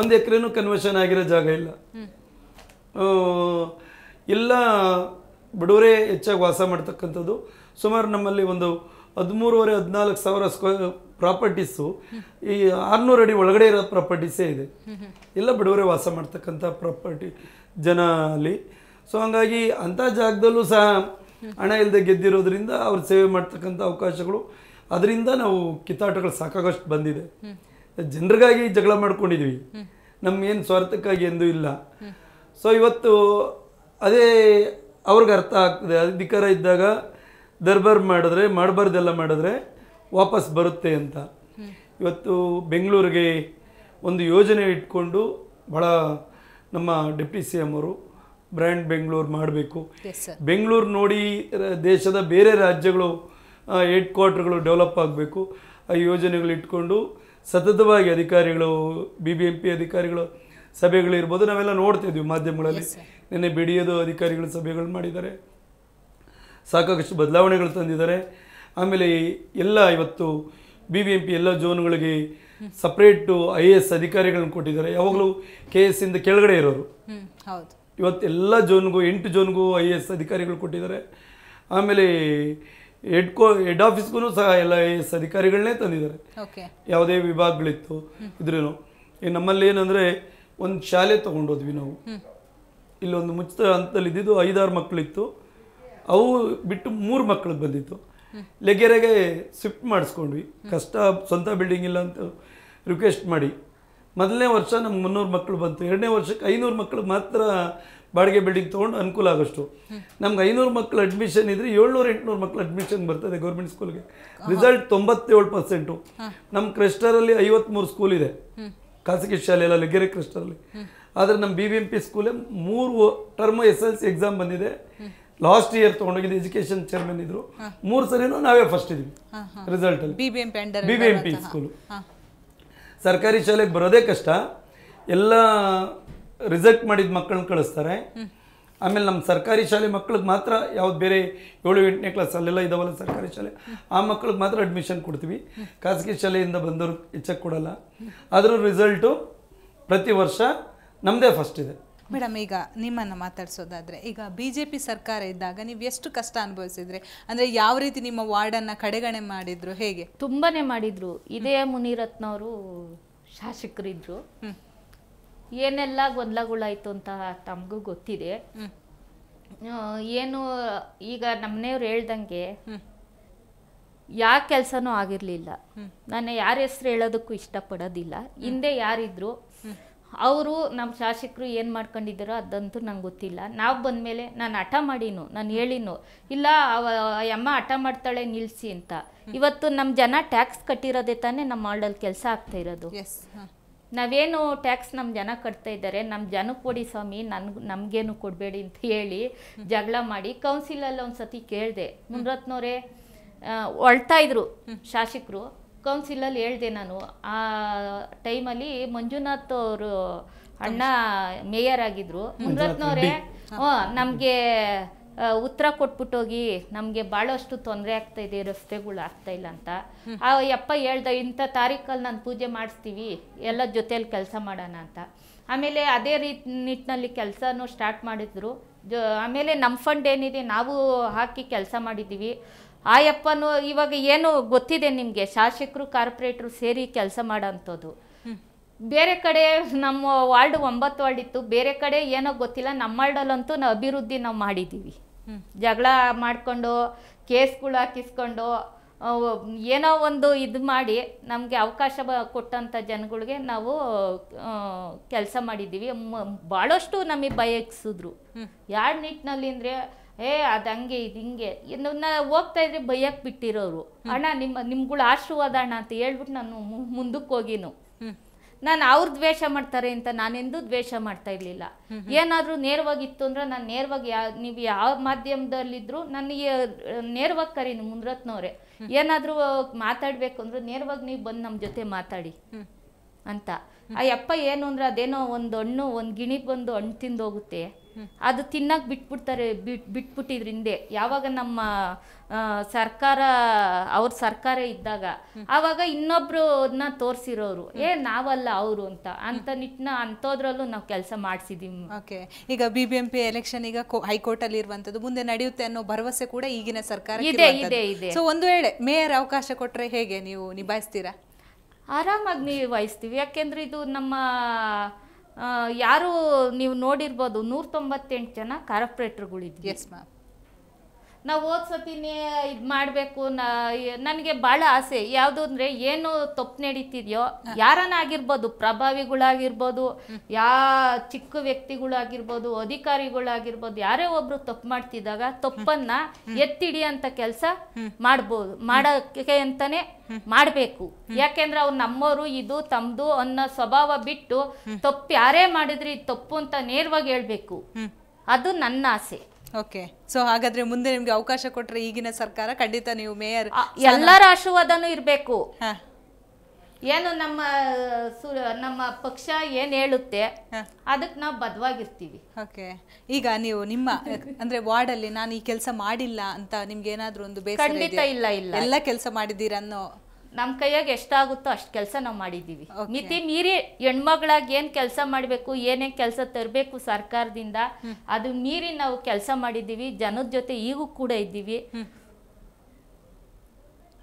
ಒಂದು ಎಕರೆನು ಕನ್ವರ್ಷನ್ ಆಗಿರೋ ಜಾಗ ಇಲ್ಲ ಎಲ್ಲ ಬಡವರೇ ಹೆಚ್ಚಾಗಿ ವಾಸ ಮಾಡ್ತಕ್ಕಂಥದ್ದು ಸುಮಾರು ನಮ್ಮಲ್ಲಿ ಒಂದು ಹದಿಮೂರುವರೆ ಹದಿನಾಲ್ಕು ಸಾವಿರ ಸ್ಕ್ವ ಪ್ರಾಪರ್ಟೀಸು ಈ ಆರುನೂರು ಅಡಿ ಒಳಗಡೆ ಇರೋ ಪ್ರಾಪರ್ಟೀಸೇ ಇದೆ ಎಲ್ಲ ಬಡವರೇ ವಾಸ ಮಾಡ್ತಕ್ಕಂಥ ಪ್ರಾಪರ್ಟಿ ಜನ ಅಲ್ಲಿ ಸೊ ಹಂಗಾಗಿ ಅಂಥ ಜಾಗದಲ್ಲೂ ಸಹ ಹಣ ಇಲ್ಲದೆ ಗೆದ್ದಿರೋದ್ರಿಂದ ಅವ್ರು ಸೇವೆ ಮಾಡ್ತಕ್ಕಂಥ ಅವಕಾಶಗಳು ಅದರಿಂದ ನಾವು ಕಿತ್ತಾಟಗಳು ಸಾಕಾಗಷ್ಟು ಬಂದಿದೆ ಜನರಿಗಾಗಿ ಜಗಳ ಮಾಡ್ಕೊಂಡಿದ್ವಿ ನಮ್ಗೇನು ಸ್ವಾರ್ಥಕ್ಕಾಗಿ ಎಂದೂ ಇಲ್ಲ ಸೊ ಇವತ್ತು ಅದೇ ಅವ್ರಿಗೆ ಅರ್ಥ ಆಗ್ತದೆ ಅಧಿಕಾರ ಇದ್ದಾಗ ದರ್ಬಾರ್ ಮಾಡಿದ್ರೆ ಮಾಡಬಾರ್ದೆಲ್ಲ ಮಾಡಿದ್ರೆ ವಾಪಸ್ ಬರುತ್ತೆ ಅಂತ ಇವತ್ತು ಬೆಂಗಳೂರಿಗೆ ಒಂದು ಯೋಜನೆ ಇಟ್ಕೊಂಡು ಭಾಳ ನಮ್ಮ ಡೆಪ್ಟಿ ಸಿ ಎಮ್ ಅವರು ಬ್ರ್ಯಾಂಡ್ ಬೆಂಗಳೂರು ಮಾಡಬೇಕು ಬೆಂಗಳೂರು ನೋಡಿ ದೇಶದ ಬೇರೆ ರಾಜ್ಯಗಳು ಹೆಡ್ ಕ್ವಾರ್ಟರ್ಗಳು ಡೆವಲಪ್ ಆಗಬೇಕು ಆ ಯೋಜನೆಗಳು ಇಟ್ಕೊಂಡು ಸತತವಾಗಿ ಅಧಿಕಾರಿಗಳು ಬಿ ಬಿ ಎಂ ಪಿ ಅಧಿಕಾರಿಗಳು ಸಭೆಗಳಿರ್ಬೋದು ನಾವೆಲ್ಲ ನೋಡ್ತಿದ್ವಿ ಮಾಧ್ಯಮಗಳಲ್ಲಿ ನಿನ್ನೆ ಬಿಡಿಯೋದು ಅಧಿಕಾರಿಗಳು ಸಭೆಗಳು ಮಾಡಿದ್ದಾರೆ ಸಾಕಷ್ಟು ಬದಲಾವಣೆಗಳು ತಂದಿದ್ದಾರೆ ಆಮೇಲೆ ಎಲ್ಲ ಇವತ್ತು ಬಿ ಬಿ ಎಂ ಪಿ ಎಲ್ಲ ಜೋನ್ಗಳಿಗೆ ಸಪ್ರೇಟು ಐ ಎ ಎಸ್ ಅಧಿಕಾರಿಗಳನ್ನ ಕೊಟ್ಟಿದ್ದಾರೆ ಯಾವಾಗಲೂ ಕೆ ಎಸ್ ಇಂದ ಕೆಳಗಡೆ ಇರೋರು ಇವತ್ತು ಎಲ್ಲ ಝೋನ್ಗೂ ಎಂಟು ಜೋನ್ಗೂ ಐ ಎ ಎಸ್ ಅಧಿಕಾರಿಗಳು ಕೊಟ್ಟಿದ್ದಾರೆ ಆಮೇಲೆ ಹೆಡ್ ಕೋ ಹೆಡ್ ಆಫೀಸ್ಗೂ ಸಹ ಎಲ್ಲ ಐ ಎಸ್ ಅಧಿಕಾರಿಗಳನ್ನೇ ತಂದಿದ್ದಾರೆ ಯಾವುದೇ ವಿಭಾಗಗಳಿತ್ತು ಇದ್ರೂ ಈಗ ನಮ್ಮಲ್ಲಿ ಏನಂದರೆ ಒಂದು ಶಾಲೆ ತೊಗೊಂಡೋದ್ವಿ ನಾವು ಇಲ್ಲೊಂದು ಮುಚ್ಚಿದ ಹಂತದಲ್ಲಿ ಇದ್ದಿದ್ದು ಐದಾರು ಮಕ್ಕಳಿತ್ತು ಅವು ಬಿಟ್ಟು ಮೂರು ಮಕ್ಕಳು ಬಂದಿತ್ತು ಲೆಗೆರೆಗೆ ಶಿಫ್ಟ್ ಮಾಡಿಸ್ಕೊಂಡ್ವಿ ಕಷ್ಟ ಸ್ವಂತ ಬಿಲ್ಡಿಂಗ್ ಇಲ್ಲ ಅಂತ ರಿಕ್ವೆಸ್ಟ್ ಮಾಡಿ ಮೊದಲನೇ ವರ್ಷ ನಮ್ಗೆ ಮುನ್ನೂರು ಮಕ್ಕಳು ಬಂತು ಎರಡನೇ ವರ್ಷಕ್ಕೆ ಐನೂರು ಮಕ್ಕಳು ಮಾತ್ರ ಬಾಡಿಗೆ ಬಿಲ್ಡಿಂಗ್ ತೊಗೊಂಡು ಅನುಕೂಲ ಆಗೋಷ್ಟು ನಮ್ಗೆ ಐನೂರು ಮಕ್ಕಳು ಅಡ್ಮಿಷನ್ ಇದ್ರೆ ಏಳ್ನೂರು ಎಂಟುನೂರು ಮಕ್ಕಳು ಅಡ್ಮಿಷನ್ ಬರ್ತದೆ ಗೌರ್ಮೆಂಟ್ ಸ್ಕೂಲ್ಗೆ ರಿಸಲ್ಟ್ ತೊಂಬತ್ತೇಳು ಪರ್ಸೆಂಟು ನಮ್ಮ ಕ್ರಿಸ್ಟರಲ್ಲಿ ಐವತ್ತ್ಮೂರು ಸ್ಕೂಲ್ ಇದೆ ಖಾಸಗಿ ಶಾಲೆಯಲ್ಲಿ ಲಗೆರೆ ಕ್ರಿಸ್ಟರಲ್ಲಿ ಆದರೆ ನಮ್ಮ ಬಿ ಬಿ ಎಂ ಪಿ ಸ್ಕೂಲೇ ಮೂರು term S L C exam ಬಂದಿದೆ ಲಾಸ್ಟ್ ಇಯರ್ ತೊಗೊಂಡೋಗಿದ್ದು ಎಜುಕೇಶನ್ ಚೇರ್ಮನ್ ಇದ್ರು ಮೂರು ಸರಿನೂ ನಾವೇ ಫಸ್ಟ್ ಇದೀವಿ ರಿಸಲ್ಟ್ ಅಲ್ಲಿ B B M P school ಸರ್ಕಾರಿ ಶಾಲೆಗೆ ಬರೋದೇ ಕಷ್ಟ ಎಲ್ಲ ರಿಸಲ್ಟ್ ಮಾಡಿದ ಮಕ್ಕಳನ್ನ ಕಳಿಸ್ತಾರೆ ಆಮೇಲೆ ನಮ್ಮ ಸರ್ಕಾರಿ ಶಾಲೆ ಮಕ್ಕಳಿಗೆ ಮಾತ್ರ ಯಾವ್ದು ಬೇರೆ ಏಳು ಎಂಟನೇ ಕ್ಲಾಸ್ ಅಲ್ಲೆಲ್ಲ ಇದಾವಲ್ಲ ಸರ್ಕಾರಿ ಶಾಲೆ ಆ ಮಕ್ಕಳಿಗೆ ಮಾತ್ರ ಅಡ್ಮಿಷನ್ ಕೊಡ್ತೀವಿ ಖಾಸಗಿ ಶಾಲೆಯಿಂದ ಬಂದವರು ಹೆಚ್ಚಕ್ಕೆ ಕೊಡಲ್ಲ ಅದರ ರಿಸಲ್ಟು ಪ್ರತಿ ವರ್ಷ ನಮ್ಮದೇ ಫಸ್ಟ್ ಇದೆ ಮೇಡಮ್ ಈಗ ನಿಮ್ಮನ್ನು ಮಾತಾಡಿಸೋದಾದರೆ ಈಗ ಬಿ ಜೆ ಪಿ ಸರ್ಕಾರ ಇದ್ದಾಗ ನೀವು ಎಷ್ಟು ಕಷ್ಟ ಅನುಭವಿಸಿದ್ರಿ ಅಂದರೆ ಯಾವ ರೀತಿ ನಿಮ್ಮ ವಾರ್ಡನ್ನು ಕಡೆಗಣೆ ಮಾಡಿದ್ರು ಹೇಗೆ ತುಂಬಾ ಮಾಡಿದರು ಇದೇ ಮುನಿರತ್ನವರು ಶಾಸಕರಿದ್ದರು ಏನೆಲ್ಲ ಗೊಂದಲಗಳಾಯ್ತು ಅಂತ ತಮಗೂ ಗೊತ್ತಿದೆ ಏನು ಈಗ ನಮ್ಮನೆಯವ್ರು ಹೇಳ್ದಂಗೆ ಯಾವ ಕೆಲಸನೂ ಆಗಿರಲಿಲ್ಲ ನಾನು ಯಾರ ಹೆಸರು ಹೇಳೋದಕ್ಕೂ ಇಷ್ಟಪಡೋದಿಲ್ಲ ಹಿಂದೆ ಯಾರಿದ್ರು ಅವರು ನಮ್ಮ ಶಾಸಕರು ಏನು ಮಾಡ್ಕೊಂಡಿದ್ದಾರೋ ಅದಂತೂ ನಂಗೆ ಗೊತ್ತಿಲ್ಲ ನಾವು ಮೇಲೆ ನಾನು ಹಠ ಮಾಡೀನು ನಾನು ಹೇಳಿನು ಇಲ್ಲ ಅಮ್ಮ ಹಠ ಮಾಡ್ತಾಳೆ ನಿಲ್ಲಿಸಿ ಅಂತ ಇವತ್ತು ನಮ್ಮ ಜನ ಟ್ಯಾಕ್ಸ್ ಕಟ್ಟಿರೋದೇ ತಾನೇ ನಮ್ಮ ಮಾಡಲ್ ಕೆಲಸ ಆಗ್ತಾ ಇರೋದು ನಾವೇನು ಟ್ಯಾಕ್ಸ್ ನಮ್ಮ ಜನ ಕಟ್ತಾ ಇದ್ದಾರೆ ನಮ್ಮ ಜನಕ್ಕೆ ಕೊಡಿ ಸ್ವಾಮಿ ನನ್ಗೆ ನಮಗೇನು ಕೊಡಬೇಡಿ ಅಂತ ಹೇಳಿ ಜಗಳ ಮಾಡಿ ಕೌನ್ಸಿಲಲ್ಲಿ ಒಂದು ಸತಿ ಕೇಳಿದೆ ಮುನ್ರತ್ನವರೇ ಹೊಳ್ತಾ ಇದ್ರು ಶಾಸಕರು ಕೌನ್ಸಿಲಲ್ಲಿ ಹೇಳಿದೆ ನಾನು ಆ ಟೈಮಲ್ಲಿ ಮಂಜುನಾಥ್ ಅವರು ಅಣ್ಣ ಮೇಯರ್ ಆಗಿದ್ರು ಮುನ್ರತ್ನವರೇ ಹ್ಞೂ ನಮಗೆ ಉತ್ತರ ಕೊಟ್ಬಿಟ್ಟೋಗಿ ನಮಗೆ ಭಾಳಷ್ಟು ತೊಂದರೆ ಆಗ್ತಾ ಇದೆ ರಸ್ತೆಗಳು ಆಗ್ತಾ ಇಲ್ಲ ಅಂತ ಆ ಯಪ್ಪ ಹೇಳ್ದ ಇಂಥ ತಾರೀಕಲ್ಲಿ ನಾನು ಪೂಜೆ ಮಾಡಿಸ್ತೀವಿ ಎಲ್ಲ ಜೊತೆಯಲ್ಲಿ ಕೆಲಸ ಮಾಡೋಣ ಅಂತ ಆಮೇಲೆ ಅದೇ ರೀತಿ ನಿಟ್ಟಿನಲ್ಲಿ ಕೆಲಸನೂ ಸ್ಟಾರ್ಟ್ ಮಾಡಿದ್ರು ಜೊ ಆಮೇಲೆ ನಮ್ಮ ಫಂಡ್ ಏನಿದೆ ನಾವು ಹಾಕಿ ಕೆಲಸ ಮಾಡಿದ್ದೀವಿ ಆ ಯಪ್ಪನೂ ಇವಾಗ ಏನು ಗೊತ್ತಿದೆ ನಿಮಗೆ ಶಾಸಕರು ಕಾರ್ಪೊರೇಟ್ರು ಸೇರಿ ಕೆಲಸ ಮಾಡೋ ಅಂಥದ್ದು ಬೇರೆ ಕಡೆ ನಮ್ಮ ವಾರ್ಡ್ ಒಂಬತ್ತು ವಾರ್ಡ್ ಇತ್ತು ಬೇರೆ ಕಡೆ ಏನೋ ಗೊತ್ತಿಲ್ಲ ನಮ್ಮ ವಾರ್ಡಲ್ಲಂತೂ ನಾವು ಅಭಿವೃದ್ಧಿ ನಾವು ಮಾಡಿದ್ದೀವಿ ಜಗಳ ಮಾಡಿಕೊಂಡು ಕೇಸ್ಗಳು ಹಾಕಿಸ್ಕೊಂಡು ಏನೋ ಒಂದು ಇದು ಮಾಡಿ ನಮಗೆ ಅವಕಾಶ ಕೊಟ್ಟಂಥ ಜನಗಳಿಗೆ ನಾವು ಕೆಲಸ ಮಾಡಿದ್ದೀವಿ ಭಾಳಷ್ಟು ನಮಗೆ ಬಯಕ್ಸಿದ್ರು ಯಾರ ನಿಟ್ಟಿನಲ್ಲಿ ಅಂದರೆ ಏ ಅದು ಹಂಗೆ ಇದು ಹಿಂಗೆ ಹೋಗ್ತಾ ಇದ್ರೆ ಬಯಕ್ಕೆ ಬಿಟ್ಟಿರೋರು ಅಣ್ಣ ನಿಮ್ಮ ನಿಮ್ಗಳು ಆಶೀರ್ವಾದ ಅಣ್ಣ ಅಂತ ಹೇಳ್ಬಿಟ್ಟು ನಾನು ಮುಂದಕ್ಕೆ ಹೋಗಿನು ನಾನು ಅವ್ರ ದ್ವೇಷ ಮಾಡ್ತಾರೆ ಅಂತ ನಾನೆಂದು ದ್ವೇಷ ಮಾಡ್ತಾ ಇರಲಿಲ್ಲ ಏನಾದರೂ ಇತ್ತು ಅಂದ್ರೆ ನಾನು ನೇರವಾಗಿ ಯಾವ ನೀವು ಯಾವ ಮಾಧ್ಯಮದಲ್ಲಿದ್ರು ನನಗೆ ನೇರವಾಗಿ ಕರಿ ಮುಂದ್ರತ್ನವ್ರೆ ಏನಾದ್ರೂ ಮಾತಾಡಬೇಕು ಅಂದ್ರೆ ನೇರವಾಗಿ ನೀವು ಬಂದು ನಮ್ಮ ಜೊತೆ ಮಾತಾಡಿ ಅಂತ ಆ ಅಪ್ಪ ಏನು ಅಂದ್ರೆ ಅದೇನೋ ಒಂದು ಹಣ್ಣು ಒಂದು ಗಿಣಿಗ್ ಬಂದು ಹಣ್ಣು ತಿಂದೋಗುತ್ತೆ ಅದು ತಿನ್ನಕ್ಕೆ ಬಿಟ್ಬಿಡ್ತಾರೆ ಬಿಟ್ ಬಿಟ್ಬಿಟ್ಟಿದ್ರಿಂದೆ ಯಾವಾಗ ನಮ್ಮ ಸರ್ಕಾರ ಅವ್ರ ಸರ್ಕಾರ ಇದ್ದಾಗ ಅವಾಗ ಇನ್ನೊಬ್ರು ಅದನ್ನ ತೋರಿಸಿರೋರು ಏ ನಾವಲ್ಲ ಅವರು ಅಂತ ಅಂತ ನಿಟ್ಟಿನ ಅಂತೋದ್ರಲ್ಲೂ ನಾವು ಕೆಲಸ ಮಾಡಿಸಿದೀವಿ ಓಕೆ ಈಗ B B M P election ಈಗ ಹೈಕೋರ್ಟ್ ಅಲ್ಲಿ ಇರುವಂತದ್ದು ಮುಂದೆ ನಡೆಯುತ್ತೆ ಅನ್ನೋ ಭರವಸೆ ಕೂಡ ಈಗಿನ ಸರ್ಕಾರ ಇದೆ ಇದೆ ಇದೆ ಸೊ ಒಂದು ವೇಳೆ ಮೇಯರ್ ಅವಕಾಶ ಕೊಟ್ರೆ ಹೇಗೆ ನೀವು ನಿಭಾಯಿಸ್ತೀರಾ ಆರಾಮಾಗಿ ನಿಭಾಯಿಸ್ತೀವಿ ಯಾಕೆಂದ್ರೆ ಇದು ನಮ್ಮ ಯಾರು ನೀವು ನೋಡಿರ್ಬೋದು ನೂರ ತೊಂಬತ್ತೆಂಟು ಜನ ಕಾರ್ಪೊರೇಟ್ರುಗಳಿದ್ವಿ ಎಸ್ ಮ್ಯಾಮ್ ನಾವು ಓದ್ಸತೀನಿ ಇದು ಮಾಡಬೇಕು ನನಗೆ ಭಾಳ ಆಸೆ ಯಾವುದು ಅಂದರೆ ಏನು ತಪ್ಪು ನಡೀತಿದೆಯೋ ಯಾರನ್ನ ಆಗಿರ್ಬೋದು ಪ್ರಭಾವಿಗಳಾಗಿರ್ಬೋದು ಯಾ ಚಿಕ್ಕ ವ್ಯಕ್ತಿಗಳಾಗಿರ್ಬೋದು ಅಧಿಕಾರಿಗಳಾಗಿರ್ಬೋದು ಯಾರೇ ಒಬ್ರು ತಪ್ಪು ಮಾಡ್ತಿದ್ದಾಗ ತಪ್ಪನ್ನ ಅಂತ ಕೆಲಸ ಮಾಡ್ಬೋದು ಮಾಡೋಕ್ಕೆ ಅಂತಾನೆ ಮಾಡಬೇಕು ಯಾಕೆಂದ್ರೆ ಅವ್ರು ನಮ್ಮವರು ಇದು ತಮ್ದು ಅನ್ನೋ ಸ್ವಭಾವ ಬಿಟ್ಟು ತಪ್ಪು ಯಾರೇ ಇದು ತಪ್ಪು ಅಂತ ನೇರವಾಗಿ ಹೇಳ್ಬೇಕು ಅದು ನನ್ನ ಆಸೆ ಓಕೆ ಸೊ ಹಾಗಾದ್ರೆ ಮುಂದೆ ನಿಮ್ಗೆ ಅವಕಾಶ ಕೊಟ್ರೆ ಈಗಿನ ಸರ್ಕಾರ ಖಂಡಿತ ನೀವು ಮೇಯರ್ ಎಲ್ಲರ ಆಶೀರ್ವಾದನೂ ಇರಬೇಕು ಏನು ನಮ್ಮ ನಮ್ಮ ಪಕ್ಷ ಏನ್ ಹೇಳುತ್ತೆ ಅದಕ್ಕೆ ನಾವು ಬದ್ವಾಗಿರ್ತೀವಿ ಓಕೆ ಈಗ ನೀವು ನಿಮ್ಮ ಅಂದ್ರೆ ವಾರ್ಡ್ ಅಲ್ಲಿ ನಾನು ಈ ಕೆಲಸ ಮಾಡಿಲ್ಲ ಅಂತ ನಿಮ್ಗೆ ಏನಾದ್ರೂ ಒಂದು ಖಂಡಿತ ಇಲ್ಲ ಇಲ್ಲ ಎಲ್ಲ ಕೆಲಸ ಮಾಡಿದ್ದೀರ ನಮ್ಮ ಕೈಯಾಗ ಎಷ್ಟಾಗುತ್ತೋ ಅಷ್ಟು ಕೆಲಸ ನಾವು ಮಾಡಿದ್ದೀವಿ ಮಿತಿ ಮೀರಿ ಹೆಣ್ಮಗಳಾಗಿ ಏನು ಕೆಲಸ ಮಾಡಬೇಕು ಏನೇನು ಕೆಲಸ ತರಬೇಕು ಸರ್ಕಾರದಿಂದ ಅದು ಮೀರಿ ನಾವು ಕೆಲಸ ಮಾಡಿದ್ದೀವಿ ಜನದ ಜೊತೆ ಈಗೂ ಕೂಡ ಇದ್ದೀವಿ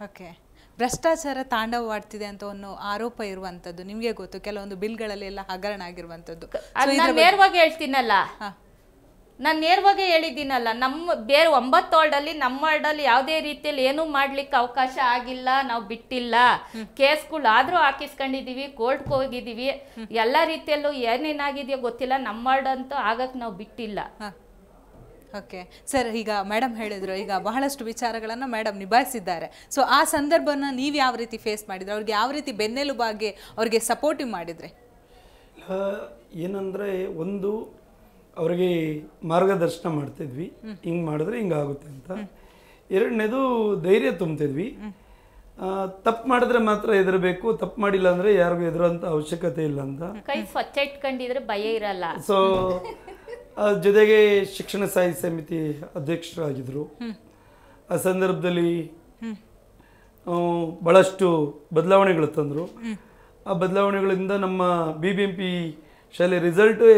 ಓಕೆ ಭ್ರಷ್ಟಾಚಾರ ತಾಂಡವವಾಡ್ತಿದೆ ಅಂತ ಒಂದು ಆರೋಪ ಇರುವಂತದ್ದು ನಿಮಗೆ ಗೊತ್ತು ಕೆಲವೊಂದು ಬಿಲ್ಗಳಲ್ಲಿ ಎಲ್ಲ ಹಗರಣ ಆಗಿರುವಂತದ್ದು ನೇರವಾಗಿ ಹೇಳ್ತೀನಲ್ಲ ನಾನು ನೇರವಾಗಿ ಹೇಳಿದ್ದೀನಲ್ಲ ನಮ್ಮ ಬೇರೆ ಒಂಬತ್ತು ವಾರ್ಡಲ್ಲಿ ನಮ್ಮ ವಾರ್ಡಲ್ಲಿ ಯಾವುದೇ ರೀತಿಯಲ್ಲಿ ಏನೂ ಮಾಡ್ಲಿಕ್ಕೆ ಅವಕಾಶ ಆಗಿಲ್ಲ ನಾವು ಬಿಟ್ಟಿಲ್ಲ ಕೇಸ್ಗಳು ಆದರೂ ಹಾಕಿಸ್ಕೊಂಡಿದ್ದೀವಿ ಕೋರ್ಟ್ಗೆ ಹೋಗಿದ್ದೀವಿ ಎಲ್ಲ ರೀತಿಯಲ್ಲೂ ಏನೇನಾಗಿದೆಯೋ ಗೊತ್ತಿಲ್ಲ ನಮ್ಮ ವಾರ್ಡ್ ಅಂತೂ ಆಗಕ್ಕೆ ನಾವು ಬಿಟ್ಟಿಲ್ಲ ಓಕೆ ಸರ್ ಈಗ ಮೇಡಮ್ ಹೇಳಿದ್ರು ಈಗ ಬಹಳಷ್ಟು ವಿಚಾರಗಳನ್ನು ಮೇಡಮ್ ನಿಭಾಯಿಸಿದ್ದಾರೆ ಸೊ ಆ ಸಂದರ್ಭನ ನೀವು ಯಾವ ರೀತಿ ಫೇಸ್ ಮಾಡಿದ್ರೆ ಅವ್ರಿಗೆ ಯಾವ ರೀತಿ ಬೆನ್ನೆಲುಬಾಗಿ ಅವ್ರಿಗೆ ಸಪೋರ್ಟಿವ್ ಮಾಡಿದರೆ ಏನಂದರೆ ಒಂದು ಅವರಿಗೆ ಮಾರ್ಗದರ್ಶನ ಮಾಡ್ತಿದ್ವಿ ಹಿಂಗೆ ಮಾಡಿದ್ರೆ ಹಿಂಗಾಗುತ್ತೆ ಅಂತ ಎರಡನೇದು ಧೈರ್ಯ ತುಂಬ್ತಿದ್ವಿ ತಪ್ಪು ಮಾಡಿದ್ರೆ ಮಾತ್ರ ಹೆದರಬೇಕು ತಪ್ಪು ಮಾಡಿಲ್ಲ ಅಂದ್ರೆ ಯಾರಿಗೂ ಎದುರಂತ ಅವಶ್ಯಕತೆ ಇಲ್ಲ ಅಂತ ಕೈ ಸ್ವಚ್ಛ ಇಟ್ಕೊಂಡಿದ್ರೆ ಭಯ ಇರಲ್ಲ ಸೊ ಜೊತೆಗೆ ಶಿಕ್ಷಣ ಸಾಹಿತ್ಯ ಸಮಿತಿ ಅಧ್ಯಕ್ಷರಾಗಿದ್ದರು ಆ ಸಂದರ್ಭದಲ್ಲಿ ಭಾಳಷ್ಟು ಬದಲಾವಣೆಗಳು ತಂದರು ಆ ಬದಲಾವಣೆಗಳಿಂದ ನಮ್ಮ ಬಿ ಬಿ ಎಂ ಪಿ ಶಾಲೆ ರಿಸಲ್ಟೇ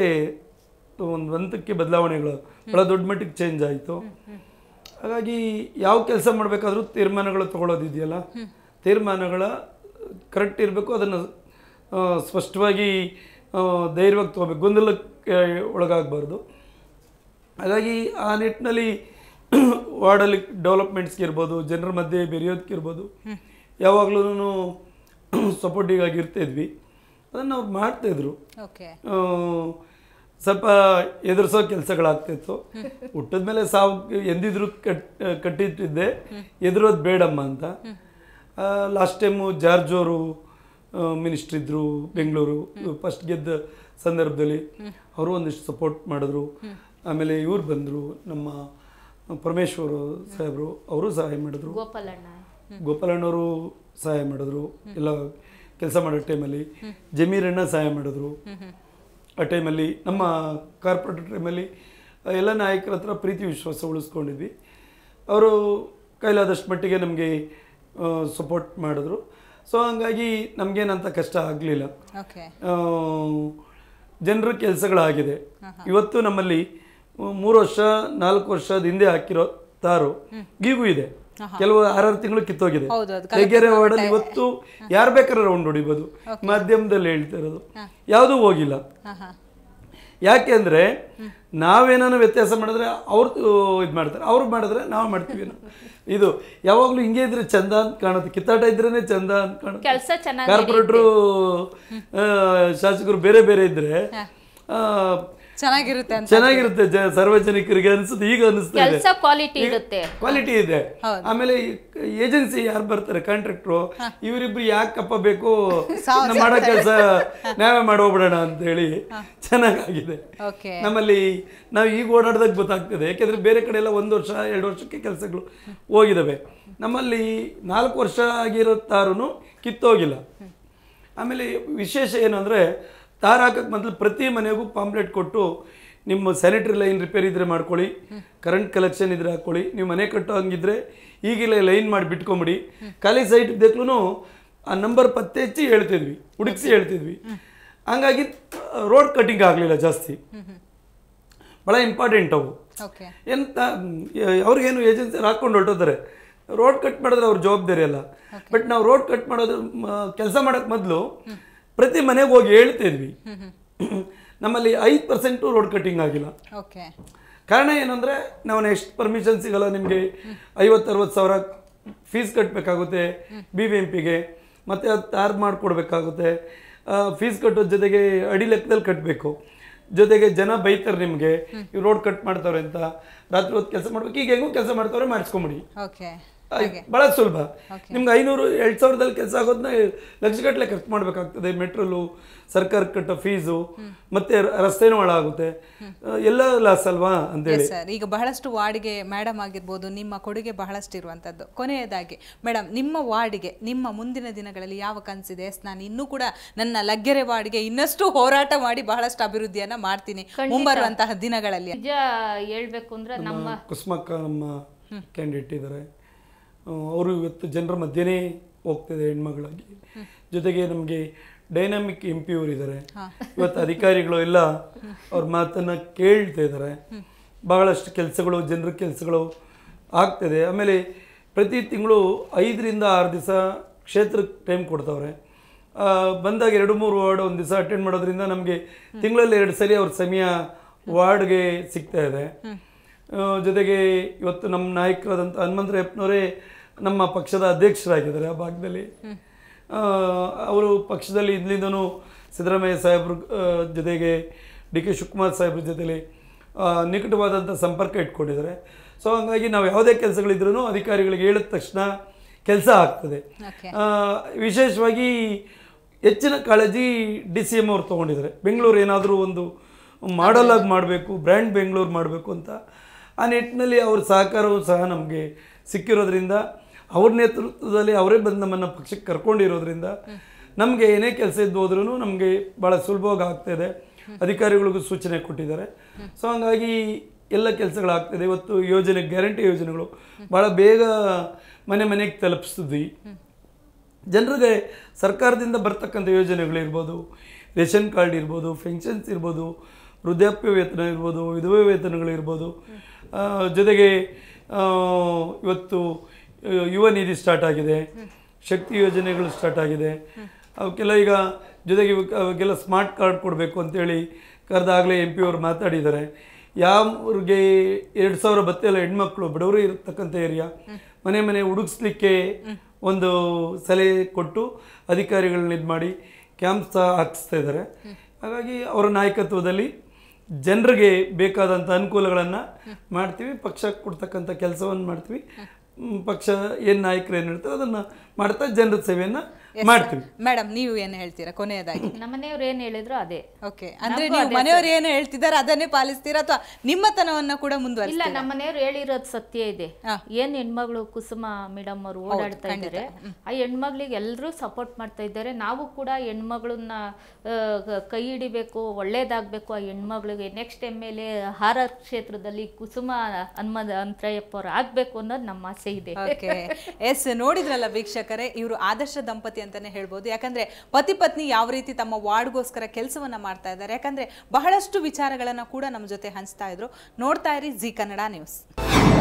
ಒಂದು ಹಂತಕ್ಕೆ ಬದಲಾವಣೆಗಳು ಭಾಳ ದೊಡ್ಡ ಮಟ್ಟಿಗೆ ಚೇಂಜ್ ಆಯಿತು ಹಾಗಾಗಿ ಯಾವ ಕೆಲಸ ಮಾಡಬೇಕಾದ್ರೂ ತೀರ್ಮಾನಗಳು ತಗೊಳ್ಳೋದಿದೆಯಲ್ಲ ತೀರ್ಮಾನಗಳ ಕರೆಕ್ಟ್ ಇರಬೇಕು ಅದನ್ನು ಸ್ಪಷ್ಟವಾಗಿ ಧೈರ್ಯವಾಗಿ ತೊಗೋಬೇಕು ಗೊಂದಲಕ್ಕೆ ಒಳಗಾಗಬಾರ್ದು ಹಾಗಾಗಿ ಆ ನಿಟ್ಟಿನಲ್ಲಿ ವಾರ್ಡಲ್ಲಿ ಡೆವಲಪ್ಮೆಂಟ್ಸ್ಗೆ ಇರ್ಬೋದು ಜನರ ಮಧ್ಯೆ ಬೆರೆಯೋದಕ್ಕಿರ್ಬೋದು ಯಾವಾಗಲೂ ಸಪೋರ್ಟಿಗಾಗಿ ಇದ್ವಿ ಅದನ್ನು ಅವ್ರು ಮಾಡ್ತಾಯಿದ್ರು ಸ್ವಲ್ಪ ಎದುರಿಸೋ ಕೆಲಸಗಳಾಗ್ತಿತ್ತು ಹುಟ್ಟದ ಮೇಲೆ ಸಾವು ಎಂದಿದ್ರು ಕಟ್ ಕಟ್ಟಿಟ್ಟಿದ್ದೆ ಎದುರೋದು ಬೇಡಮ್ಮ ಅಂತ ಲಾಸ್ಟ್ ಟೈಮು ಜಾರ್ಜ್ ಅವರು ಮಿನಿಸ್ಟ್ರ್ ಇದ್ದರು ಬೆಂಗಳೂರು ಫಸ್ಟ್ ಗೆದ್ದ ಸಂದರ್ಭದಲ್ಲಿ ಅವರು ಒಂದಿಷ್ಟು ಸಪೋರ್ಟ್ ಮಾಡಿದ್ರು ಆಮೇಲೆ ಇವ್ರು ಬಂದರು ನಮ್ಮ ಪರಮೇಶ್ವರ ಸಾಹೇಬರು ಅವರು ಸಹಾಯ ಮಾಡಿದ್ರು ಗೋಪಾಲಣ್ಣವರು ಸಹಾಯ ಮಾಡಿದ್ರು ಎಲ್ಲ ಕೆಲಸ ಮಾಡೋ ಟೈಮಲ್ಲಿ ಜಮೀರಣ್ಣ ಸಹಾಯ ಮಾಡಿದ್ರು ಆ ಟೈಮಲ್ಲಿ ನಮ್ಮ ಕಾರ್ಪೊರೇಟ್ ಟೈಮಲ್ಲಿ ಎಲ್ಲ ನಾಯಕರ ಹತ್ರ ಪ್ರೀತಿ ವಿಶ್ವಾಸ ಉಳಿಸ್ಕೊಂಡಿದ್ವಿ ಅವರು ಕೈಲಾದಷ್ಟು ಮಟ್ಟಿಗೆ ನಮಗೆ ಸಪೋರ್ಟ್ ಮಾಡಿದ್ರು ಸೊ ಹಂಗಾಗಿ ನಮಗೇನಂತ ಕಷ್ಟ ಆಗಲಿಲ್ಲ ಜನರ ಕೆಲಸಗಳಾಗಿದೆ ಇವತ್ತು ನಮ್ಮಲ್ಲಿ ಮೂರು ವರ್ಷ ನಾಲ್ಕು ವರ್ಷದ ಹಿಂದೆ ಹಾಕಿರೋ ತಾರು ಗೀಗೂ ಇದೆ ಕೆಲವು ಆರಾರು ತಿಂಗಳು ಕಿತ್ತೋಗಿದೆ ಹೆಗೆರೆ ವಾರ್ಡಲ್ಲಿ ಇವತ್ತು ಯಾರು ಬೇಕಾದ್ರೆ ರೌಂಡ್ ಹೊಡಿಬೋದು ಮಾಧ್ಯಮದಲ್ಲಿ ಹೇಳ್ತಾ ಇರೋದು ಯಾವುದೂ ಹೋಗಿಲ್ಲ ಯಾಕೆಂದ್ರೆ ನಾವೇನೋ ವ್ಯತ್ಯಾಸ ಮಾಡಿದ್ರೆ ಅವ್ರು ಇದು ಮಾಡ್ತಾರೆ ಅವ್ರು ಮಾಡಿದ್ರೆ ನಾವು ಮಾಡ್ತೀವಿ ಇದು ಯಾವಾಗಲೂ ಹಿಂಗೆ ಇದ್ರೆ ಚಂದ ಅಂತ ಕಾಣುತ್ತೆ ಕಿತ್ತಾಟ ಇದ್ರೇನೆ ಚಂದ ಅಂತ ಕಾಣುತ್ತೆ ಕಾರ್ಪೊರೇಟ್ರು ಶಾಸಕರು ಬೇರೆ ಬೇರೆ ಇದ್ರೆ ಚೆನ್ನಾಗಿರುತ್ತೆ ಚೆನ್ನಾಗಿರುತ್ತೆ ಸಾರ್ವಜನಿಕರಿಗೆ ಅನಿಸುತ್ತೆ ಈಗ ಅನಿಸುತ್ತೆ ಕ್ವಾಲಿಟಿ ಇರುತ್ತೆ ಕ್ವಾಲಿಟಿ ಇದೆ ಆಮೇಲೆ ಏಜೆನ್ಸಿ ಯಾರು ಬರ್ತಾರೆ ಕಾಂಟ್ರಾಕ್ಟ್ರು ಇವರಿಬ್ರು ಯಾಕಪ್ಪ ಬೇಕು ಮಾಡೋ ಕೆಲಸ ನಾವೇ ಮಾಡೋಗ್ಬಿಡೋಣ ಅಂತ ಹೇಳಿ ಚೆನ್ನಾಗಾಗಿದೆ ನಮ್ಮಲ್ಲಿ ನಾವು ಈಗ ಓಡಾಡ್ದಾಗ ಗೊತ್ತಾಗ್ತದೆ ಯಾಕೆಂದ್ರೆ ಬೇರೆ ಕಡೆ ಎಲ್ಲ ಒಂದು ವರ್ಷ ಎರಡು ವರ್ಷಕ್ಕೆ ಕೆಲಸಗಳು ಹೋಗಿದವೆ ನಮ್ಮಲ್ಲಿ ನಾಲ್ಕು ವರ್ಷ ಆಗಿರುತ್ತಾರೂ ಕಿತ್ತೋಗಿಲ್ಲ ಆಮೇಲೆ ವಿಶೇಷ ಏನಂದ್ರೆ ತಾರ ಹಾಕೋಕ್ಕೆ ಮೊದಲು ಪ್ರತಿ ಮನೆಗೂ ಪಾಂಪ್ಲೆಟ್ ಕೊಟ್ಟು ನಿಮ್ಮ ಸ್ಯಾನಿಟರಿ ಲೈನ್ ರಿಪೇರ್ ಇದ್ದರೆ ಮಾಡ್ಕೊಳ್ಳಿ ಕರೆಂಟ್ ಕಲೆಕ್ಷನ್ ಇದ್ರೆ ಹಾಕ್ಕೊಳ್ಳಿ ನೀವು ಮನೆ ಕಟ್ಟೋ ಹಂಗಿದ್ರೆ ಈಗಿಲ್ಲ ಲೈನ್ ಮಾಡಿ ಬಿಟ್ಕೊಂಬಿಡಿ ಖಾಲಿ ಸೈಟ್ ಇದ್ದಕ್ಕೂ ಆ ನಂಬರ್ ಪತ್ತೆ ಹಚ್ಚಿ ಹೇಳ್ತಿದ್ವಿ ಹುಡುಕ್ಸಿ ಹೇಳ್ತಿದ್ವಿ ಹಂಗಾಗಿ ರೋಡ್ ಕಟಿಂಗ್ ಆಗಲಿಲ್ಲ ಜಾಸ್ತಿ ಭಾಳ ಇಂಪಾರ್ಟೆಂಟ್ ಅವು ಎಂತ ಅವ್ರಿಗೇನು ಏಜೆನ್ಸಿ ಹಾಕ್ಕೊಂಡು ಹೊರಟೋತಾರೆ ರೋಡ್ ಕಟ್ ಮಾಡಿದ್ರೆ ಅವ್ರ ಜವಾಬ್ದಾರಿ ಅಲ್ಲ ಬಟ್ ನಾವು ರೋಡ್ ಕಟ್ ಮಾಡೋದು ಕೆಲಸ ಮಾಡೋಕ್ಕೆ ಮೊದಲು ಪ್ರತಿ ಮನೆಗೆ ಹೋಗಿ ಹೇಳ್ತಿದ್ವಿ ನಮ್ಮಲ್ಲಿ ಐದು ಪರ್ಸೆಂಟು ರೋಡ್ ಕಟ್ಟಿಂಗ್ ಆಗಿಲ್ಲ ಕಾರಣ ಏನಂದರೆ ನಾವು ನೆಕ್ಸ್ಟ್ ಪರ್ಮಿಷನ್ ಸಿಗಲ್ಲ ನಿಮಗೆ ಐವತ್ತರವತ್ತು ಸಾವಿರ ಫೀಸ್ ಕಟ್ಟಬೇಕಾಗುತ್ತೆ ಬಿ ಬಿ ಎಂ ಪಿಗೆ ಮತ್ತು ಅದು ತಾರ್ ಮಾಡಿಕೊಡ್ಬೇಕಾಗುತ್ತೆ ಫೀಸ್ ಕಟ್ಟೋದ್ರ ಜೊತೆಗೆ ಅಡಿ ಲೆಕ್ಕದಲ್ಲಿ ಕಟ್ಟಬೇಕು ಜೊತೆಗೆ ಜನ ಬೈತಾರೆ ನಿಮಗೆ ಇವ್ರು ರೋಡ್ ಕಟ್ ಮಾಡ್ತಾವ್ರೆ ಅಂತ ರಾತ್ರಿ ಹೊತ್ತು ಕೆಲಸ ಮಾಡ್ಬೇಕು ಈಗ ಹೆಂಗೂ ಕೆಲಸ ಮಾಡ್ತಾವ್ರೆ ಮಾಡಿಸ್ಕೊಂಬಿಡಿ ಬಹಳ ಸುಲಭ ನಿಮ್ಗೆ ಐನೂರು ಎರಡು ಸಾವಿರದಲ್ಲಿ ಕೆಲಸ ಆಗೋದನ್ನ ಲಕ್ಷಗಟ್ಟಲೆ ಖರ್ಚು ಮಾಡಬೇಕಾಗ್ತದೆ ಮೆಟ್ರೋಲು ಸರ್ಕಾರ ಕಟ್ಟ ಫೀಸು ಮತ್ತೆ ರಸ್ತೆನೂ ಹಾಳಾಗುತ್ತೆ ಎಲ್ಲ ಲಾಸ್ ಅಲ್ವಾ ಹೇಳಿ ಸರ್ ಈಗ ಬಹಳಷ್ಟು ವಾರ್ಡ್ಗೆ ಮೇಡಮ್ ಆಗಿರ್ಬೋದು ನಿಮ್ಮ ಕೊಡುಗೆ ಬಹಳಷ್ಟು ಇರುವಂತದ್ದು ಕೊನೆಯದಾಗಿ ಮೇಡಮ್ ನಿಮ್ಮ ವಾರ್ಡ್ಗೆ ನಿಮ್ಮ ಮುಂದಿನ ದಿನಗಳಲ್ಲಿ ಯಾವ ಕನಸಿದೆ ನಾನು ಇನ್ನೂ ಕೂಡ ನನ್ನ ಲಗ್ಗೆರೆ ವಾರ್ಡ್ಗೆ ಇನ್ನಷ್ಟು ಹೋರಾಟ ಮಾಡಿ ಬಹಳಷ್ಟು ಅಭಿವೃದ್ಧಿಯನ್ನ ಮಾಡ್ತೀನಿ ಮುಂಬರುವಂತಹ ದಿನಗಳಲ್ಲಿ ಹೇಳ್ಬೇಕು ಅಂದ್ರೆ ನಮ್ಮ ಕುಸ್ಮಕ್ಕ ನಮ್ಮ ಕ್ಯಾಂಡಿಡೇಟ್ ಇದ್ದಾರೆ ಅವರು ಇವತ್ತು ಜನರ ಮಧ್ಯೆನೇ ಹೋಗ್ತಿದೆ ಹೆಣ್ಮಗಳಾಗಿ ಜೊತೆಗೆ ನಮಗೆ ಡೈನಾಮಿಕ್ ಎಂ ಪಿ ಇದ್ದಾರೆ ಇವತ್ತು ಅಧಿಕಾರಿಗಳು ಎಲ್ಲ ಅವ್ರ ಮಾತನ್ನು ಕೇಳ್ತಾ ಇದ್ದಾರೆ ಬಹಳಷ್ಟು ಕೆಲಸಗಳು ಜನರ ಕೆಲಸಗಳು ಆಗ್ತದೆ ಆಮೇಲೆ ಪ್ರತಿ ತಿಂಗಳು ಐದರಿಂದ ಆರು ದಿವಸ ಕ್ಷೇತ್ರಕ್ಕೆ ಟೈಮ್ ಕೊಡ್ತಾವ್ರೆ ಬಂದಾಗ ಎರಡು ಮೂರು ವಾರ್ಡ್ ಒಂದು ದಿವಸ ಅಟೆಂಡ್ ಮಾಡೋದ್ರಿಂದ ನಮಗೆ ತಿಂಗಳಲ್ಲಿ ಎರಡು ಸರಿ ಅವ್ರ ಸಮಯ ವಾರ್ಡ್ಗೆ ಸಿಗ್ತಾ ಇದೆ ಜೊತೆಗೆ ಇವತ್ತು ನಮ್ಮ ನಾಯಕರಾದಂಥ ಹನುಮಂತರಪ್ಪನವರೇ ನಮ್ಮ ಪಕ್ಷದ ಅಧ್ಯಕ್ಷರಾಗಿದ್ದಾರೆ ಆ ಭಾಗದಲ್ಲಿ ಅವರು ಪಕ್ಷದಲ್ಲಿ ಇಲ್ಲಿಂದನೂ ಸಿದ್ದರಾಮಯ್ಯ ಸಾಹೇಬ್ರ ಜೊತೆಗೆ ಡಿ ಕೆ ಶಿವಕುಮಾರ್ ಸಾಹೇಬ್ರ ಜೊತೆಲಿ ನಿಕಟವಾದಂಥ ಸಂಪರ್ಕ ಇಟ್ಕೊಂಡಿದ್ದಾರೆ ಸೊ ಹಂಗಾಗಿ ನಾವು ಯಾವುದೇ ಕೆಲಸಗಳಿದ್ರೂ ಅಧಿಕಾರಿಗಳಿಗೆ ಹೇಳಿದ ತಕ್ಷಣ ಕೆಲಸ ಆಗ್ತದೆ ವಿಶೇಷವಾಗಿ ಹೆಚ್ಚಿನ ಕಾಳಜಿ ಡಿ ಸಿ ಎಮ್ ಅವರು ತೊಗೊಂಡಿದ್ದಾರೆ ಬೆಂಗಳೂರು ಏನಾದರೂ ಒಂದು ಮಾಡಲ್ ಆಗಿ ಮಾಡಬೇಕು ಬ್ರ್ಯಾಂಡ್ ಬೆಂಗಳೂರು ಮಾಡಬೇಕು ಅಂತ ಆ ನಿಟ್ಟಿನಲ್ಲಿ ಅವ್ರ ಸಹಕಾರವೂ ಸಹ ನಮಗೆ ಸಿಕ್ಕಿರೋದ್ರಿಂದ ಅವ್ರ ನೇತೃತ್ವದಲ್ಲಿ ಅವರೇ ಬಂದು ನಮ್ಮನ್ನು ಪಕ್ಷಕ್ಕೆ ಕರ್ಕೊಂಡಿರೋದ್ರಿಂದ ನಮಗೆ ಏನೇ ಕೆಲಸ ಇದ್ದು ಹೋದ್ರೂ ನಮಗೆ ಭಾಳ ಸುಲಭವಾಗಿ ಆಗ್ತಾಯಿದೆ ಅಧಿಕಾರಿಗಳಿಗೂ ಸೂಚನೆ ಕೊಟ್ಟಿದ್ದಾರೆ ಸೊ ಹಂಗಾಗಿ ಎಲ್ಲ ಕೆಲಸಗಳಾಗ್ತದೆ ಇವತ್ತು ಯೋಜನೆ ಗ್ಯಾರಂಟಿ ಯೋಜನೆಗಳು ಭಾಳ ಬೇಗ ಮನೆ ಮನೆಗೆ ತಲುಪಿಸಿದ್ವಿ ಜನರಿಗೆ ಸರ್ಕಾರದಿಂದ ಬರ್ತಕ್ಕಂಥ ಯೋಜನೆಗಳಿರ್ಬೋದು ರೇಷನ್ ಕಾರ್ಡ್ ಇರ್ಬೋದು ಪೆನ್ಷನ್ಸ್ ಇರ್ಬೋದು ವೃದ್ಧಾಪ್ಯ ವೇತನ ಇರ್ಬೋದು ವಿಧವೆ ವೇತನಗಳಿರ್ಬೋದು ಜೊತೆಗೆ ಇವತ್ತು ಯುವ ನಿಧಿ ಸ್ಟಾರ್ಟ್ ಆಗಿದೆ ಶಕ್ತಿ ಯೋಜನೆಗಳು ಸ್ಟಾರ್ಟ್ ಆಗಿದೆ ಅವಕ್ಕೆಲ್ಲ ಈಗ ಜೊತೆಗೆ ಅವಕ್ಕೆಲ್ಲ ಸ್ಮಾರ್ಟ್ ಕಾರ್ಡ್ ಕೊಡಬೇಕು ಅಂತೇಳಿ ಕರೆದಾಗಲೇ ಎಂ ಪಿ ಅವರು ಮಾತಾಡಿದ್ದಾರೆ ಯಾವ್ರಿಗೆ ಎರಡು ಸಾವಿರ ಬತ್ತೆಲ್ಲ ಹೆಣ್ಮಕ್ಳು ಬಡವರು ಇರತಕ್ಕಂಥ ಏರಿಯಾ ಮನೆ ಮನೆ ಹುಡುಗಿಸ್ಲಿಕ್ಕೆ ಒಂದು ಸಲಹೆ ಕೊಟ್ಟು ಅಧಿಕಾರಿಗಳನ್ನ ಇದು ಮಾಡಿ ಕ್ಯಾಂಪ್ ಸಹ ಹಾಕಿಸ್ತಾ ಇದ್ದಾರೆ ಹಾಗಾಗಿ ಅವರ ನಾಯಕತ್ವದಲ್ಲಿ ಜನರಿಗೆ ಬೇಕಾದಂಥ ಅನುಕೂಲಗಳನ್ನು ಮಾಡ್ತೀವಿ ಪಕ್ಷ ಕೊಡ್ತಕ್ಕಂಥ ಕೆಲಸವನ್ನು ಮಾಡ್ತೀವಿ ಪಕ್ಷ ಏನು ನಾಯಕರು ಏನು ಹೇಳ್ತಾರೆ ಅದನ್ನು ಮಾಡ್ತಾ ಜನರ ಸೇವೆಯನ್ನು ಮಾಡ್ತೀವಿ ಮೇಡಮ್ ನೀವು ಏನು ಹೇಳ್ತೀರಾ ಕೊನೆಯದಾಗಿ ಮನೆಯವ್ರು ಏನು ಹೇಳಿದ್ರು ಅದೇ ಓಕೆ ಅಂದ್ರೆ ನೀವು ಮನೆಯವರು ಏನು ಹೇಳ್ತಿದ್ದಾರೆ ಅದನ್ನೇ ಪಾಲಿಸ್ತೀರಾ ಅಥವಾ ನಿಮ್ಮತನವನ್ನ ಕೂಡ ಮುಂದುವರಿ ಇಲ್ಲ ನಮ್ಮನೆಯವ್ರು ಹೇಳಿರೋದು ಸತ್ಯ ಇದೆ ಏನ್ ಹೆಣ್ಮಗಳು ಕುಸುಮ ಮೇಡಮ್ ಅವರು ಓಡಾಡ್ತಾ ಇದ್ದಾರೆ ಆ ಹೆಣ್ಮಗಳಿಗೆ ಎಲ್ಲರೂ ಸಪೋರ್ಟ್ ಮಾಡ್ತಾ ಇದ್ದಾರೆ ನಾವು ಕೂಡ ಹೆಣ್ಮಗಳನ್ನ ಕೈ ಹಿಡಿಬೇಕು ಒಳ್ಳೇದಾಗಬೇಕು ಆ ಹೆಣ್ಮಗಳಿಗೆ ನೆಕ್ಸ್ಟ್ ಎಮ್ ಎಲ್ ಎ ಹಾರ ಕ್ಷೇತ್ರದಲ್ಲಿ ಕುಸುಮ ಹನುಮದ ಅಂತಯ್ಯಪ್ಪ ಅವ್ರು ಆಗ್ಬೇಕು ಅನ್ನೋದು ನಮ್ಮ ಆಸೆ ಇದೆ ಎಸ್ ನೋಡಿದ್ರಲ್ಲ ವೀಕ್ಷಕ ವೀಕ್ಷಕರೇ ಇವರು ಆದರ್ಶ ದಂಪತಿ ಅಂತಾನೆ ಹೇಳ್ಬೋದು ಯಾಕಂದ್ರೆ ಪತಿ ಪತ್ನಿ ಯಾವ ರೀತಿ ತಮ್ಮ ವಾರ್ಡ್ಗೋಸ್ಕರ ಕೆಲಸವನ್ನ ಮಾಡ್ತಾ ಇದ್ದಾರೆ ಯಾಕಂದ್ರೆ ಬಹಳಷ್ಟು ವಿಚಾರಗಳನ್ನ ಕೂಡ ನಮ್ಮ ಜೊತೆ ಹಂಚ್ತಾ ಇದ್ರು ನೋಡ್ತಾ ಇರಿ ಜಿ ಕನ್ನಡ ನ್ಯೂಸ್